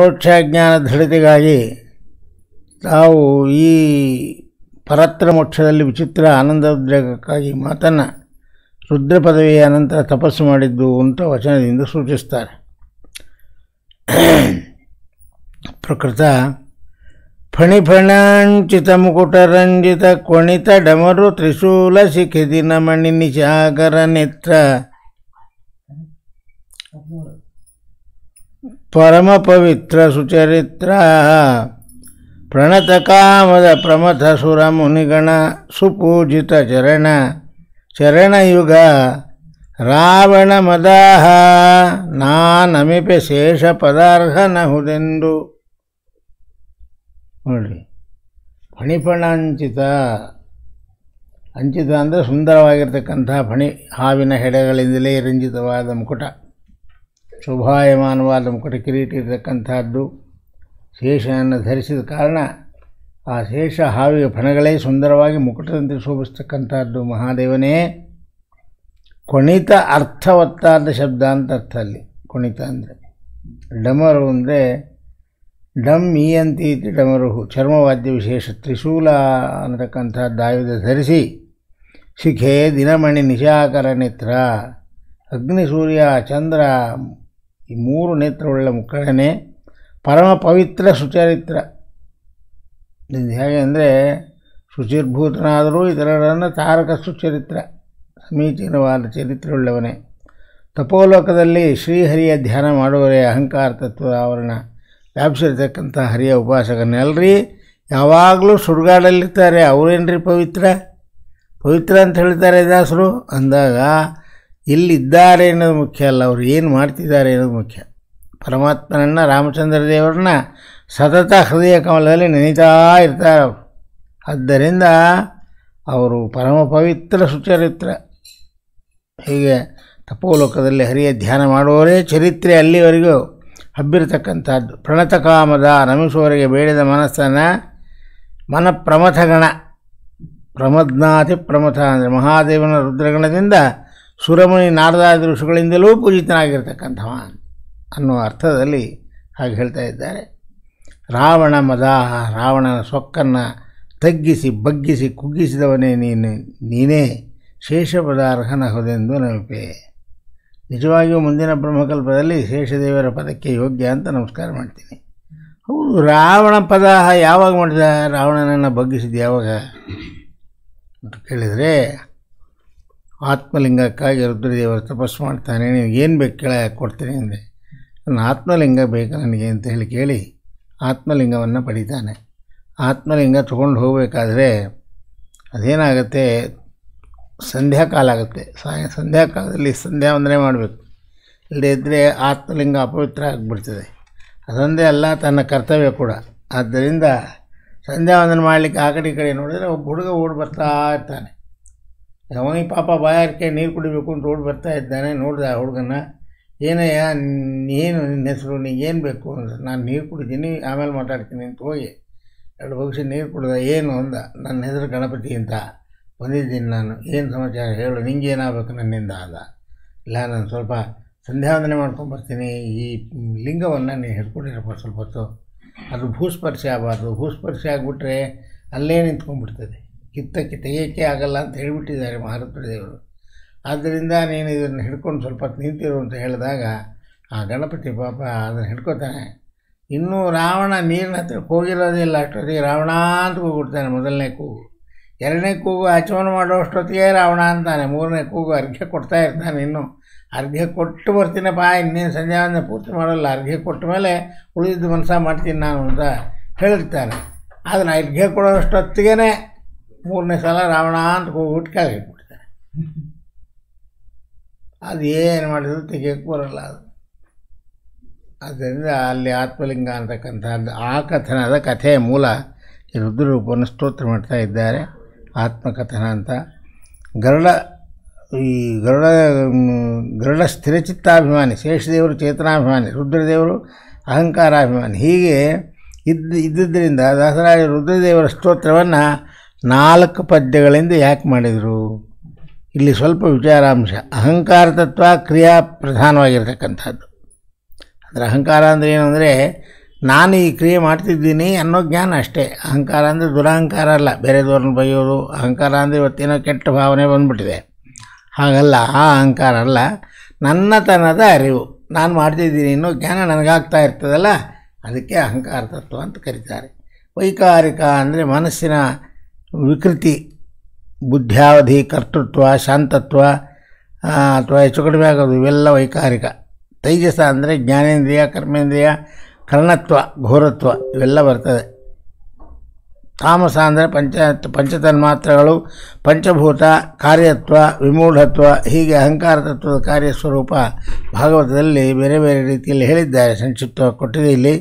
ಮೋಕ್ಷಜ್ಞಾನ ದೃಢತೆಗಾಗಿ ತಾವು ಈ ಪರತ್ರ ಮೋಕ್ಷದಲ್ಲಿ ವಿಚಿತ್ರ ಆನಂದ ಉದ್ರೇಕಕ್ಕಾಗಿ ಮಾತನ್ನು ರುದ್ರ ಪದವಿಯ ನಂತರ ತಪಸ್ಸು ಮಾಡಿದ್ದು ಅಂತ ವಚನದಿಂದ ಸೂಚಿಸ್ತಾರೆ ಪ್ರಕೃತ ಫಣಿಫಣಾಂಚಿತ ಮುಕುಟರಂಜಿತ ಕೊಣಿತ ಡಮರು ತ್ರಿಶೂಲ ಶಿಖಿದಿನ ಮಣಿ ಸಾಗರ ನೇತ್ರ ಸುಚರಿತ್ರ ಪ್ರಮಥ ಮುನಿಗಣ ಸುಪೂಜಿತ ಚರಣ ರಾವಣ ರಾವಣ ನಾ ನಾನಮಿಪೆ ಶೇಷ ನಹುದೆಂದು ನೋಡ್ರಿ ಫಣಿಪಣ ಅಂಚಿತ ಅಂಚಿತ ಅಂದರೆ ಸುಂದರವಾಗಿರ್ತಕ್ಕಂಥ ಫಣಿ ಹಾವಿನ ಹೆಡೆಗಳಿಂದಲೇ ರಂಜಿತವಾದ ಮುಕುಟ ಶೋಭಾಯಮಾನವಾದ ಮುಕುಟ ಕಿರೀಟ ಇರತಕ್ಕಂಥದ್ದು ಶೇಷವನ್ನು ಧರಿಸಿದ ಕಾರಣ ಆ ಶೇಷ ಹಾವಿಯ ಫಣಗಳೇ ಸುಂದರವಾಗಿ ಮುಕುಟದಂತೆ ಶೋಭಿಸ್ತಕ್ಕಂಥದ್ದು ಮಹಾದೇವನೇ ಕುಣಿತ ಅರ್ಥವತ್ತಾದ ಶಬ್ದ ಅಂತ ಅರ್ಥ ಅಲ್ಲಿ ಕುಣಿತ ಅಂದರೆ ಡಮರು ಅಂದರೆ ಡಮ್ ಈ ಡಮರು ಡಮರುಹು ಚರ್ಮವಾದ್ಯ ವಿಶೇಷ ತ್ರಿಶೂಲ ಅನ್ನತಕ್ಕಂಥದ್ದು ಆಯುಧ ಧರಿಸಿ ಶಿಖೆ ದಿನಮಣಿ ನಿಶಾಕರ ನೇತ್ರ ಅಗ್ನಿ ಸೂರ್ಯ ಚಂದ್ರ ಈ ಮೂರು ನೇತ್ರವುಳ್ಳ ಮುಖಂಡನೇ ಪರಮ ಪವಿತ್ರ ಸುಚರಿತ್ರ ಇದು ಹೇಗೆ ಅಂದರೆ ಶುಚಿರ್ಭೂತನಾದರೂ ಇತರರನ್ನು ತಾರಕ ಸುಚರಿತ್ರ ಸಮೀಚೀನವಾದ ಚರಿತ್ರೆಯುಳ್ಳವನೇ ತಪೋಲೋಕದಲ್ಲಿ ಶ್ರೀಹರಿಯ ಧ್ಯಾನ ಮಾಡುವರೇ ಅಹಂಕಾರ ತತ್ವದ ಆವರಣ ವ್ಯಾಪಿಸಿರ್ತಕ್ಕಂಥ ಹರಿಯ ಉಪಾಸಕನೆಲ್ಲರಿ ಯಾವಾಗಲೂ ಸುಡುಗಾಡಲ್ಲಿರ್ತಾರೆ ಅವರೇನ್ರಿ ಪವಿತ್ರ ಪವಿತ್ರ ಅಂತ ಹೇಳ್ತಾರೆ ದಾಸರು ಅಂದಾಗ ಎಲ್ಲಿದ್ದಾರೆ ಅನ್ನೋದು ಮುಖ್ಯ ಅಲ್ಲ ಅವರು ಏನು ಮಾಡ್ತಿದ್ದಾರೆ ಅನ್ನೋದು ಮುಖ್ಯ ಪರಮಾತ್ಮನನ್ನು ರಾಮಚಂದ್ರ ದೇವರನ್ನ ಸತತ ಹೃದಯ ಕಮಲದಲ್ಲಿ ನೆನೀತಾ ಇರ್ತಾರೆ ಅವರು ಆದ್ದರಿಂದ ಅವರು ಪರಮ ಪವಿತ್ರ ಸುಚರಿತ್ರ ಹೀಗೆ ತಪೋಲೋಕದಲ್ಲಿ ಹರಿಯ ಧ್ಯಾನ ಮಾಡುವವರೇ ಚರಿತ್ರೆ ಅಲ್ಲಿವರೆಗೂ ಹಬ್ಬಿರತಕ್ಕಂಥದ್ದು ಪ್ರಣತಕಾಮದ ನಮಿಸುವವರಿಗೆ ಬೇಡಿದ ಮನಸ್ಸನ್ನು ಮನ ಪ್ರಮಥಗಣ ಪ್ರಮದ್ನಾತಿ ಪ್ರಮಥ ಅಂದರೆ ಮಹಾದೇವನ ರುದ್ರಗಣದಿಂದ ಸುರಮುನಿ ನಾರದಾದ ಋಷಿಗಳಿಂದಲೂ ಪೂಜಿತನಾಗಿರ್ತಕ್ಕಂಥವ ಅನ್ನುವ ಅರ್ಥದಲ್ಲಿ ಹಾಗೆ ಹೇಳ್ತಾ ಇದ್ದಾರೆ ರಾವಣ ಮದ ರಾವಣನ ಸೊಕ್ಕನ್ನು ತಗ್ಗಿಸಿ ಬಗ್ಗಿಸಿ ಕುಗ್ಗಿಸಿದವನೇ ನೀನು ನೀನೇ ಪದಾರ್ಹನ ಹೊದೆಂದು ನೆನಪೆ ನಿಜವಾಗಿಯೂ ಮುಂದಿನ ಬ್ರಹ್ಮಕಲ್ಪದಲ್ಲಿ ಶೇಷದೇವರ ಪದಕ್ಕೆ ಯೋಗ್ಯ ಅಂತ ನಮಸ್ಕಾರ ಮಾಡ್ತೀನಿ ಹೌದು ರಾವಣ ಪದ ಯಾವಾಗ ಮಾಡಿದ ರಾವಣನನ್ನು ಬಗ್ಗಿಸಿದ ಯಾವಾಗ ಅಂತ ಕೇಳಿದರೆ ಆತ್ಮಲಿಂಗಕ್ಕಾಗಿ ರುದ್ರದೇವರು ತಪಸ್ಸು ಮಾಡ್ತಾನೆ ನೀವು ಏನು ಬೇಕು ಕೇಳ ಕೊಡ್ತೀನಿ ಅಂದರೆ ನನ್ನ ಆತ್ಮಲಿಂಗ ಬೇಕು ನನಗೆ ಅಂತ ಹೇಳಿ ಕೇಳಿ ಆತ್ಮಲಿಂಗವನ್ನು ಪಡಿತಾನೆ ಆತ್ಮಲಿಂಗ ತೊಗೊಂಡು ಹೋಗಬೇಕಾದ್ರೆ ಅದೇನಾಗುತ್ತೆ ಸಂಧ್ಯಾಕಾಲ ಆಗುತ್ತೆ ಸಾಯ ಸಂಧ್ಯಾಕಾಲದಲ್ಲಿ ಸಂಧ್ಯಾ ವಂದನೆ ಮಾಡಬೇಕು ಇಲ್ಲದೇ ಇದ್ದರೆ ಆತ್ಮಲಿಂಗ ಅಪವಿತ್ರ ಆಗಿಬಿಡ್ತದೆ ಅದೊಂದೇ ಅಲ್ಲ ತನ್ನ ಕರ್ತವ್ಯ ಕೂಡ ಆದ್ದರಿಂದ ಸಂಧ್ಯಾ ವಂದನೆ ಮಾಡಲಿಕ್ಕೆ ಆ ಕಡೆ ಈ ಕಡೆ ನೋಡಿದರೆ ಒಬ್ಬ ಹುಡುಗ ಓಡಿ ಬರ್ತಾ ಇರ್ತಾನೆ ಅವನಿಗೆ ಪಾಪ ಬಾಯಾರಿಕೆ ನೀರು ಕುಡಿಬೇಕು ಅಂತ ರೋಡ್ ಬರ್ತಾ ಇದ್ದಾನೆ ನೋಡಿದೆ ಆ ಹುಡುಗನ ಏನಯ್ಯ ಏನು ನಿನ್ನ ಹೆಸರು ಏನು ಬೇಕು ಅಂದ್ರೆ ನಾನು ನೀರು ಕುಡಿದೀನಿ ಆಮೇಲೆ ಮಾತಾಡ್ತೀನಿ ಅಂತ ಹೋಗಿ ಎರಡು ಭವಿಷ್ಯ ನೀರು ಕುಡ್ದೆ ಏನು ಅಂದ ನನ್ನ ಹೆಸರು ಗಣಪತಿ ಅಂತ ಬಂದಿದ್ದೀನಿ ನಾನು ಏನು ಸಮಾಚಾರ ಹೇಳು ನಿಂಗೇನಾಗಬೇಕು ನನ್ನಿಂದ ಆದ ಇಲ್ಲ ನಾನು ಸ್ವಲ್ಪ ಸಂಧ್ಯಾವಂದನೆ ಮಾಡ್ಕೊಂಬರ್ತೀನಿ ಈ ಲಿಂಗವನ್ನು ನೀನು ಹಿಡ್ಕೊಂಡಿರಪ್ಪ ಸ್ವಲ್ಪ ಹೊತ್ತು ಅದು ಭೂಸ್ಪರ್ಶ ಆಗಬಾರ್ದು ಭೂಸ್ಪರ್ಶ ಆಗಿಬಿಟ್ರೆ ಅಲ್ಲೇ ನಿಂತ್ಕೊಂಡ್ಬಿಡ್ತದೆ ಕಿತ್ತಕ್ಕೆ ತೆಗೆಯೋಕ್ಕೆ ಆಗಲ್ಲ ಅಂತ ಹೇಳಿಬಿಟ್ಟಿದ್ದಾರೆ ಮಹಾರತ್ವ ದೇವರು ಆದ್ದರಿಂದ ನೀನು ಇದನ್ನು ಹಿಡ್ಕೊಂಡು ಸ್ವಲ್ಪ ನಿಂತಿರು ಅಂತ ಹೇಳಿದಾಗ ಆ ಗಣಪತಿ ಪಾಪ ಅದನ್ನು ಹಿಡ್ಕೋತಾನೆ ಇನ್ನೂ ರಾವಣ ನೀರಿನ ಹತ್ರಕ್ಕೆ ಹೋಗಿರೋದಿಲ್ಲ ಅಷ್ಟೊತ್ತಿಗೆ ರಾವಣ ಅಂತ ಹೋಗ್ಬಿಡ್ತಾನೆ ಮೊದಲನೇ ಕೂಗು ಎರಡನೇ ಕೂಗು ಆಚಮನ ಮಾಡೋಷ್ಟೊತ್ತಿಗೆ ರಾವಣ ಅಂತಾನೆ ಮೂರನೇ ಕೂಗು ಅರ್ಘ್ಯ ಕೊಡ್ತಾ ಇರ್ತಾನೆ ಇನ್ನೂ ಅರ್ಘ್ಯ ಕೊಟ್ಟು ಬರ್ತೀನಪ್ಪ ಇನ್ನೇನು ಸಂಜೆ ಅಂದರೆ ಪೂರ್ತಿ ಮಾಡೋಲ್ಲ ಅರ್ಘ್ಯ ಕೊಟ್ಟ ಮೇಲೆ ಉಳಿದಿದ್ದು ಮನಸ ಮಾಡ್ತೀನಿ ನಾನು ಅಂತ ಹೇಳಿರ್ತಾನೆ ಅದನ್ನು ಅರ್ಘ್ಯ ಅಷ್ಟೊತ್ತಿಗೆ ಮೂರನೇ ಸಲ ರಾವಣ ಅಂತ ಹೋಗ್ಬಿಟ್ಟು ಕೆಳಗೆ ಅದು ಏನು ಮಾಡಿದ್ರು ತೆಗಿಯೋಕ್ಕೆ ಬರೋಲ್ಲ ಅದು ಆದ್ದರಿಂದ ಅಲ್ಲಿ ಆತ್ಮಲಿಂಗ ಅಂತಕ್ಕಂಥದ್ದು ಆ ಕಥನದ ಕಥೆಯ ಮೂಲ ರುದ್ರರೂಪವನ್ನು ಸ್ತೋತ್ರ ಮಾಡ್ತಾ ಇದ್ದಾರೆ ಆತ್ಮಕಥನ ಅಂತ ಗರುಡ ಈ ಗರುಡ ಗರುಡ ಸ್ಥಿರಚಿತ್ತಾಭಿಮಾನಿ ಶೇಷದೇವರು ಚೇತನಾಭಿಮಾನಿ ರುದ್ರದೇವರು ಅಹಂಕಾರಾಭಿಮಾನಿ ಹೀಗೆ ಇದ್ದ ಇದ್ದಿದ್ದರಿಂದ ದಾಸರಾಜ ರುದ್ರದೇವರ ಸ್ತೋತ್ರವನ್ನು ನಾಲ್ಕು ಪದ್ಯಗಳಿಂದ ಯಾಕೆ ಮಾಡಿದರು ಇಲ್ಲಿ ಸ್ವಲ್ಪ ವಿಚಾರಾಂಶ ಅಹಂಕಾರ ತತ್ವ ಕ್ರಿಯಾ ಪ್ರಧಾನವಾಗಿರ್ತಕ್ಕಂಥದ್ದು ಅಂದರೆ ಅಹಂಕಾರ ಅಂದರೆ ಏನು ಅಂದರೆ ನಾನು ಈ ಕ್ರಿಯೆ ಮಾಡ್ತಿದ್ದೀನಿ ಅನ್ನೋ ಜ್ಞಾನ ಅಷ್ಟೇ ಅಹಂಕಾರ ಅಂದರೆ ದುರಹಂಕಾರ ಅಲ್ಲ ಬೇರೆ ದೂರನ್ನು ಬೈಯೋದು ಅಹಂಕಾರ ಅಂದರೆ ಇವತ್ತೇನೋ ಕೆಟ್ಟ ಭಾವನೆ ಬಂದ್ಬಿಟ್ಟಿದೆ ಹಾಗಲ್ಲ ಆ ಅಹಂಕಾರ ಅಲ್ಲ ನನ್ನತನದ ಅರಿವು ನಾನು ಮಾಡ್ತಿದ್ದೀನಿ ಅನ್ನೋ ಜ್ಞಾನ ನನಗಾಗ್ತಾ ಇರ್ತದಲ್ಲ ಅದಕ್ಕೆ ಅಹಂಕಾರ ತತ್ವ ಅಂತ ಕರೀತಾರೆ ವೈಕಾರಿಕ ಅಂದರೆ ಮನಸ್ಸಿನ ವಿಕೃತಿ ಬುದ್ಧಾವಧಿ ಕರ್ತೃತ್ವ ಶಾಂತತ್ವ ಅಥವಾ ಹೆಚ್ಚು ಕಡಿಮೆ ಆಗೋದು ಇವೆಲ್ಲ ವೈಕಾರಿಕ ತೈಜಸ ಅಂದರೆ ಜ್ಞಾನೇಂದ್ರಿಯ ಕರ್ಮೇಂದ್ರಿಯ ಕರ್ಣತ್ವ ಘೋರತ್ವ ಇವೆಲ್ಲ ಬರ್ತದೆ ತಾಮಸ ಅಂದರೆ ಪಂಚ ಪಂಚತನ್ಮಾತ್ರಗಳು ಪಂಚಭೂತ ಕಾರ್ಯತ್ವ ವಿಮೂಢತ್ವ ಹೀಗೆ ಅಹಂಕಾರ ತತ್ವದ ಕಾರ್ಯಸ್ವರೂಪ ಭಾಗವತದಲ್ಲಿ ಬೇರೆ ಬೇರೆ ರೀತಿಯಲ್ಲಿ ಹೇಳಿದ್ದಾರೆ ಸಂಕ್ಷಿಪ್ತವಾಗಿ ಕೊಟ್ಟಿದೆ ಇಲ್ಲಿ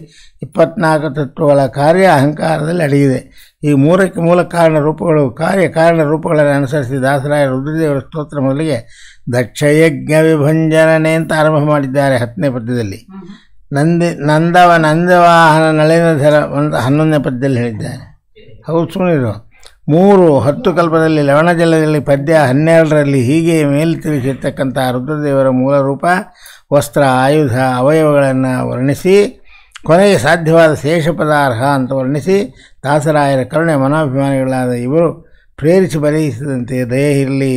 ಇಪ್ಪತ್ನಾಲ್ಕು ತತ್ವಗಳ ಕಾರ್ಯ ಅಹಂಕಾರದಲ್ಲಿ ಅಡಗಿದೆ ಈ ಮೂರಕ್ಕೆ ಮೂಲ ಕಾರಣ ರೂಪಗಳು ಕಾರ್ಯ ಕಾರಣ ರೂಪಗಳನ್ನು ಅನುಸರಿಸಿ ದಾಸರಾಯ ರುದ್ರದೇವರ ಸ್ತೋತ್ರ ಮೊದಲಿಗೆ ದಕ್ಷಯಜ್ಞ ವಿಭಂಜನನೆ ಅಂತ ಆರಂಭ ಮಾಡಿದ್ದಾರೆ ಹತ್ತನೇ ಪದ್ಯದಲ್ಲಿ ನಂದಿ ನಂದವ ನಂದವಾಹನ ನಳಿನಧರ ಅಂತ ಹನ್ನೊಂದನೇ ಪದ್ಯದಲ್ಲಿ ಹೇಳಿದ್ದಾರೆ ಹೌದು ಸುಮ್ಮನಿರು ಮೂರು ಹತ್ತು ಕಲ್ಪದಲ್ಲಿ ಲವಣ ಜಲದಲ್ಲಿ ಪದ್ಯ ಹನ್ನೆರಡರಲ್ಲಿ ಹೀಗೆ ಮೇಲೆ ತಿಳಿಸಿರ್ತಕ್ಕಂಥ ರುದ್ರದೇವರ ಮೂಲ ರೂಪ ವಸ್ತ್ರ ಆಯುಧ ಅವಯವಗಳನ್ನು ವರ್ಣಿಸಿ ಕೊನೆಗೆ ಸಾಧ್ಯವಾದ ಶೇಷ ಪದಾರ್ಹ ಅಂತ ವರ್ಣಿಸಿ ದಾಸರಾಯರ ಕರುಣೆ ಮನಾಭಿಮಾನಿಗಳಾದ ಇವರು ಪ್ರೇರಿಸಿ ಬರೆಯಿಸಿದಂತೆ ದಯೆ ಇರಲಿ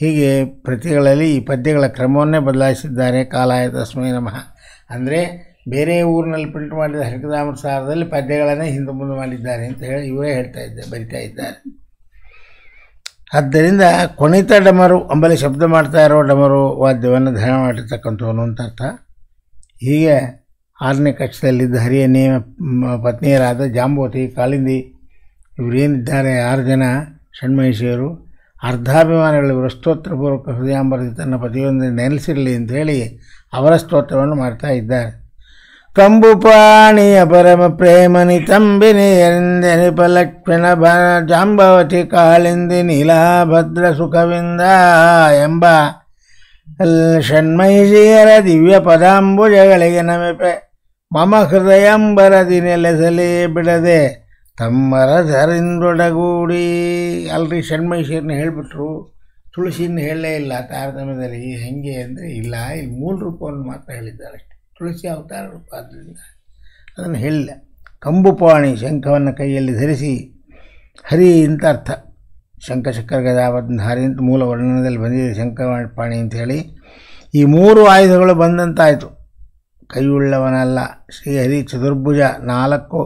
ಹೀಗೆ ಪ್ರತಿಗಳಲ್ಲಿ ಈ ಪದ್ಯಗಳ ಕ್ರಮವನ್ನೇ ಬದಲಾಯಿಸಿದ್ದಾರೆ ಕಾಲಾಯ ತಸ್ಮೈ ನಮಃ ಅಂದರೆ ಬೇರೆ ಊರಿನಲ್ಲಿ ಪ್ರಿಂಟ್ ಮಾಡಿದ ಹರಿಕದಾಮರ ಸಾರದಲ್ಲಿ ಪದ್ಯಗಳನ್ನೇ ಹಿಂದೆ ಮುಂದೆ ಮಾಡಿದ್ದಾರೆ ಅಂತ ಹೇಳಿ ಇವರೇ ಹೇಳ್ತಾ ಇದ್ದಾರೆ ಬರಿತಾ ಇದ್ದಾರೆ ಆದ್ದರಿಂದ ಕೊಣಿತ ಡಮರು ಅಂಬಲಿ ಶಬ್ದ ಮಾಡ್ತಾ ಇರೋ ಡಮರು ವಾದ್ಯವನ್ನು ಧ್ಯಾನ ಮಾಡಿರ್ತಕ್ಕಂಥವನು ಅಂತ ಅರ್ಥ ಹೀಗೆ ಆರನೇ ಕಕ್ಷದಲ್ಲಿದ್ದ ಹರಿಯನೇ ಪತ್ನಿಯರಾದ ಜಾಂಬವತಿ ಕಾಲಿಂದಿ ಇವರೇನಿದ್ದಾರೆ ಆರು ಜನ ಷಣ್ಮಹಿಷಿಯರು ಅರ್ಧಾಭಿಮಾನಿಗಳು ಇವರ ಸ್ತೋತ್ರಪೂರ್ವಕ ಹೃದಯಾಂಬರದಿ ತನ್ನ ಪತಿಯೊಂದಿಗೆ ನೆಲೆಸಿರಲಿ ಅಂತ ಹೇಳಿ ಅವರ ಸ್ತೋತ್ರವನ್ನು ಮಾಡ್ತಾ ಇದ್ದಾರೆ ತಂಬು ಪಾಣಿಯ ಪರಮ ಪ್ರೇಮನಿ ತಂಬಿನಿ ಎಂದೆನಿಪ ಬ ಜಾಂಬವತಿ ಕಾಳಿಂದಿ ನೀಲಾಭದ್ರ ಸುಖವಿಂದ ಎಂಬ ಷಣ್ಮಹಿಷಿಯರ ದಿವ್ಯ ಪದಾಂಬುಜಗಳಿಗೆ ನಮಿಪೆ ಮಮ ಹೃದಯಂಬರದಿ ನೆಲೆಸಲೇ ಬಿಡದೆ ತಮ್ಮರದರಿಂದೊಡಗೂಡಿ ಅಲ್ರಿ ಷಣ್ಮೈಷರನ್ನ ಹೇಳಿಬಿಟ್ರು ತುಳಸಿನ ಹೇಳಲೇ ಇಲ್ಲ ತಾರತಮ್ಯದಲ್ಲಿ ಹೆಂಗೆ ಅಂದರೆ ಇಲ್ಲ ಇಲ್ಲಿ ಮೂಲ ರೂಪವನ್ನು ಮಾತ್ರ ಹೇಳಿದ್ದಾರೆ ತುಳಸಿ ಅವತಾರ ರೂಪ ಆದ್ದರಿಂದ ಅದನ್ನು ಹೇಳಿಲ್ಲ ಕಂಬುಪಾಣಿ ಶಂಖವನ್ನು ಕೈಯಲ್ಲಿ ಧರಿಸಿ ಹರಿ ಅಂತ ಅರ್ಥ ಶಂಖ ಚಕ್ರ ಹರಿ ಅಂತ ಮೂಲ ವರ್ಣನದಲ್ಲಿ ಬಂದಿದೆ ಶಂಖ ಪಾಣಿ ಅಂತ ಹೇಳಿ ಈ ಮೂರು ಆಯುಧಗಳು ಬಂದಂತಾಯಿತು ಕೈಯುಳ್ಳವನಲ್ಲ ಶ್ರೀಹರಿ ಚತುರ್ಭುಜ ನಾಲ್ಕು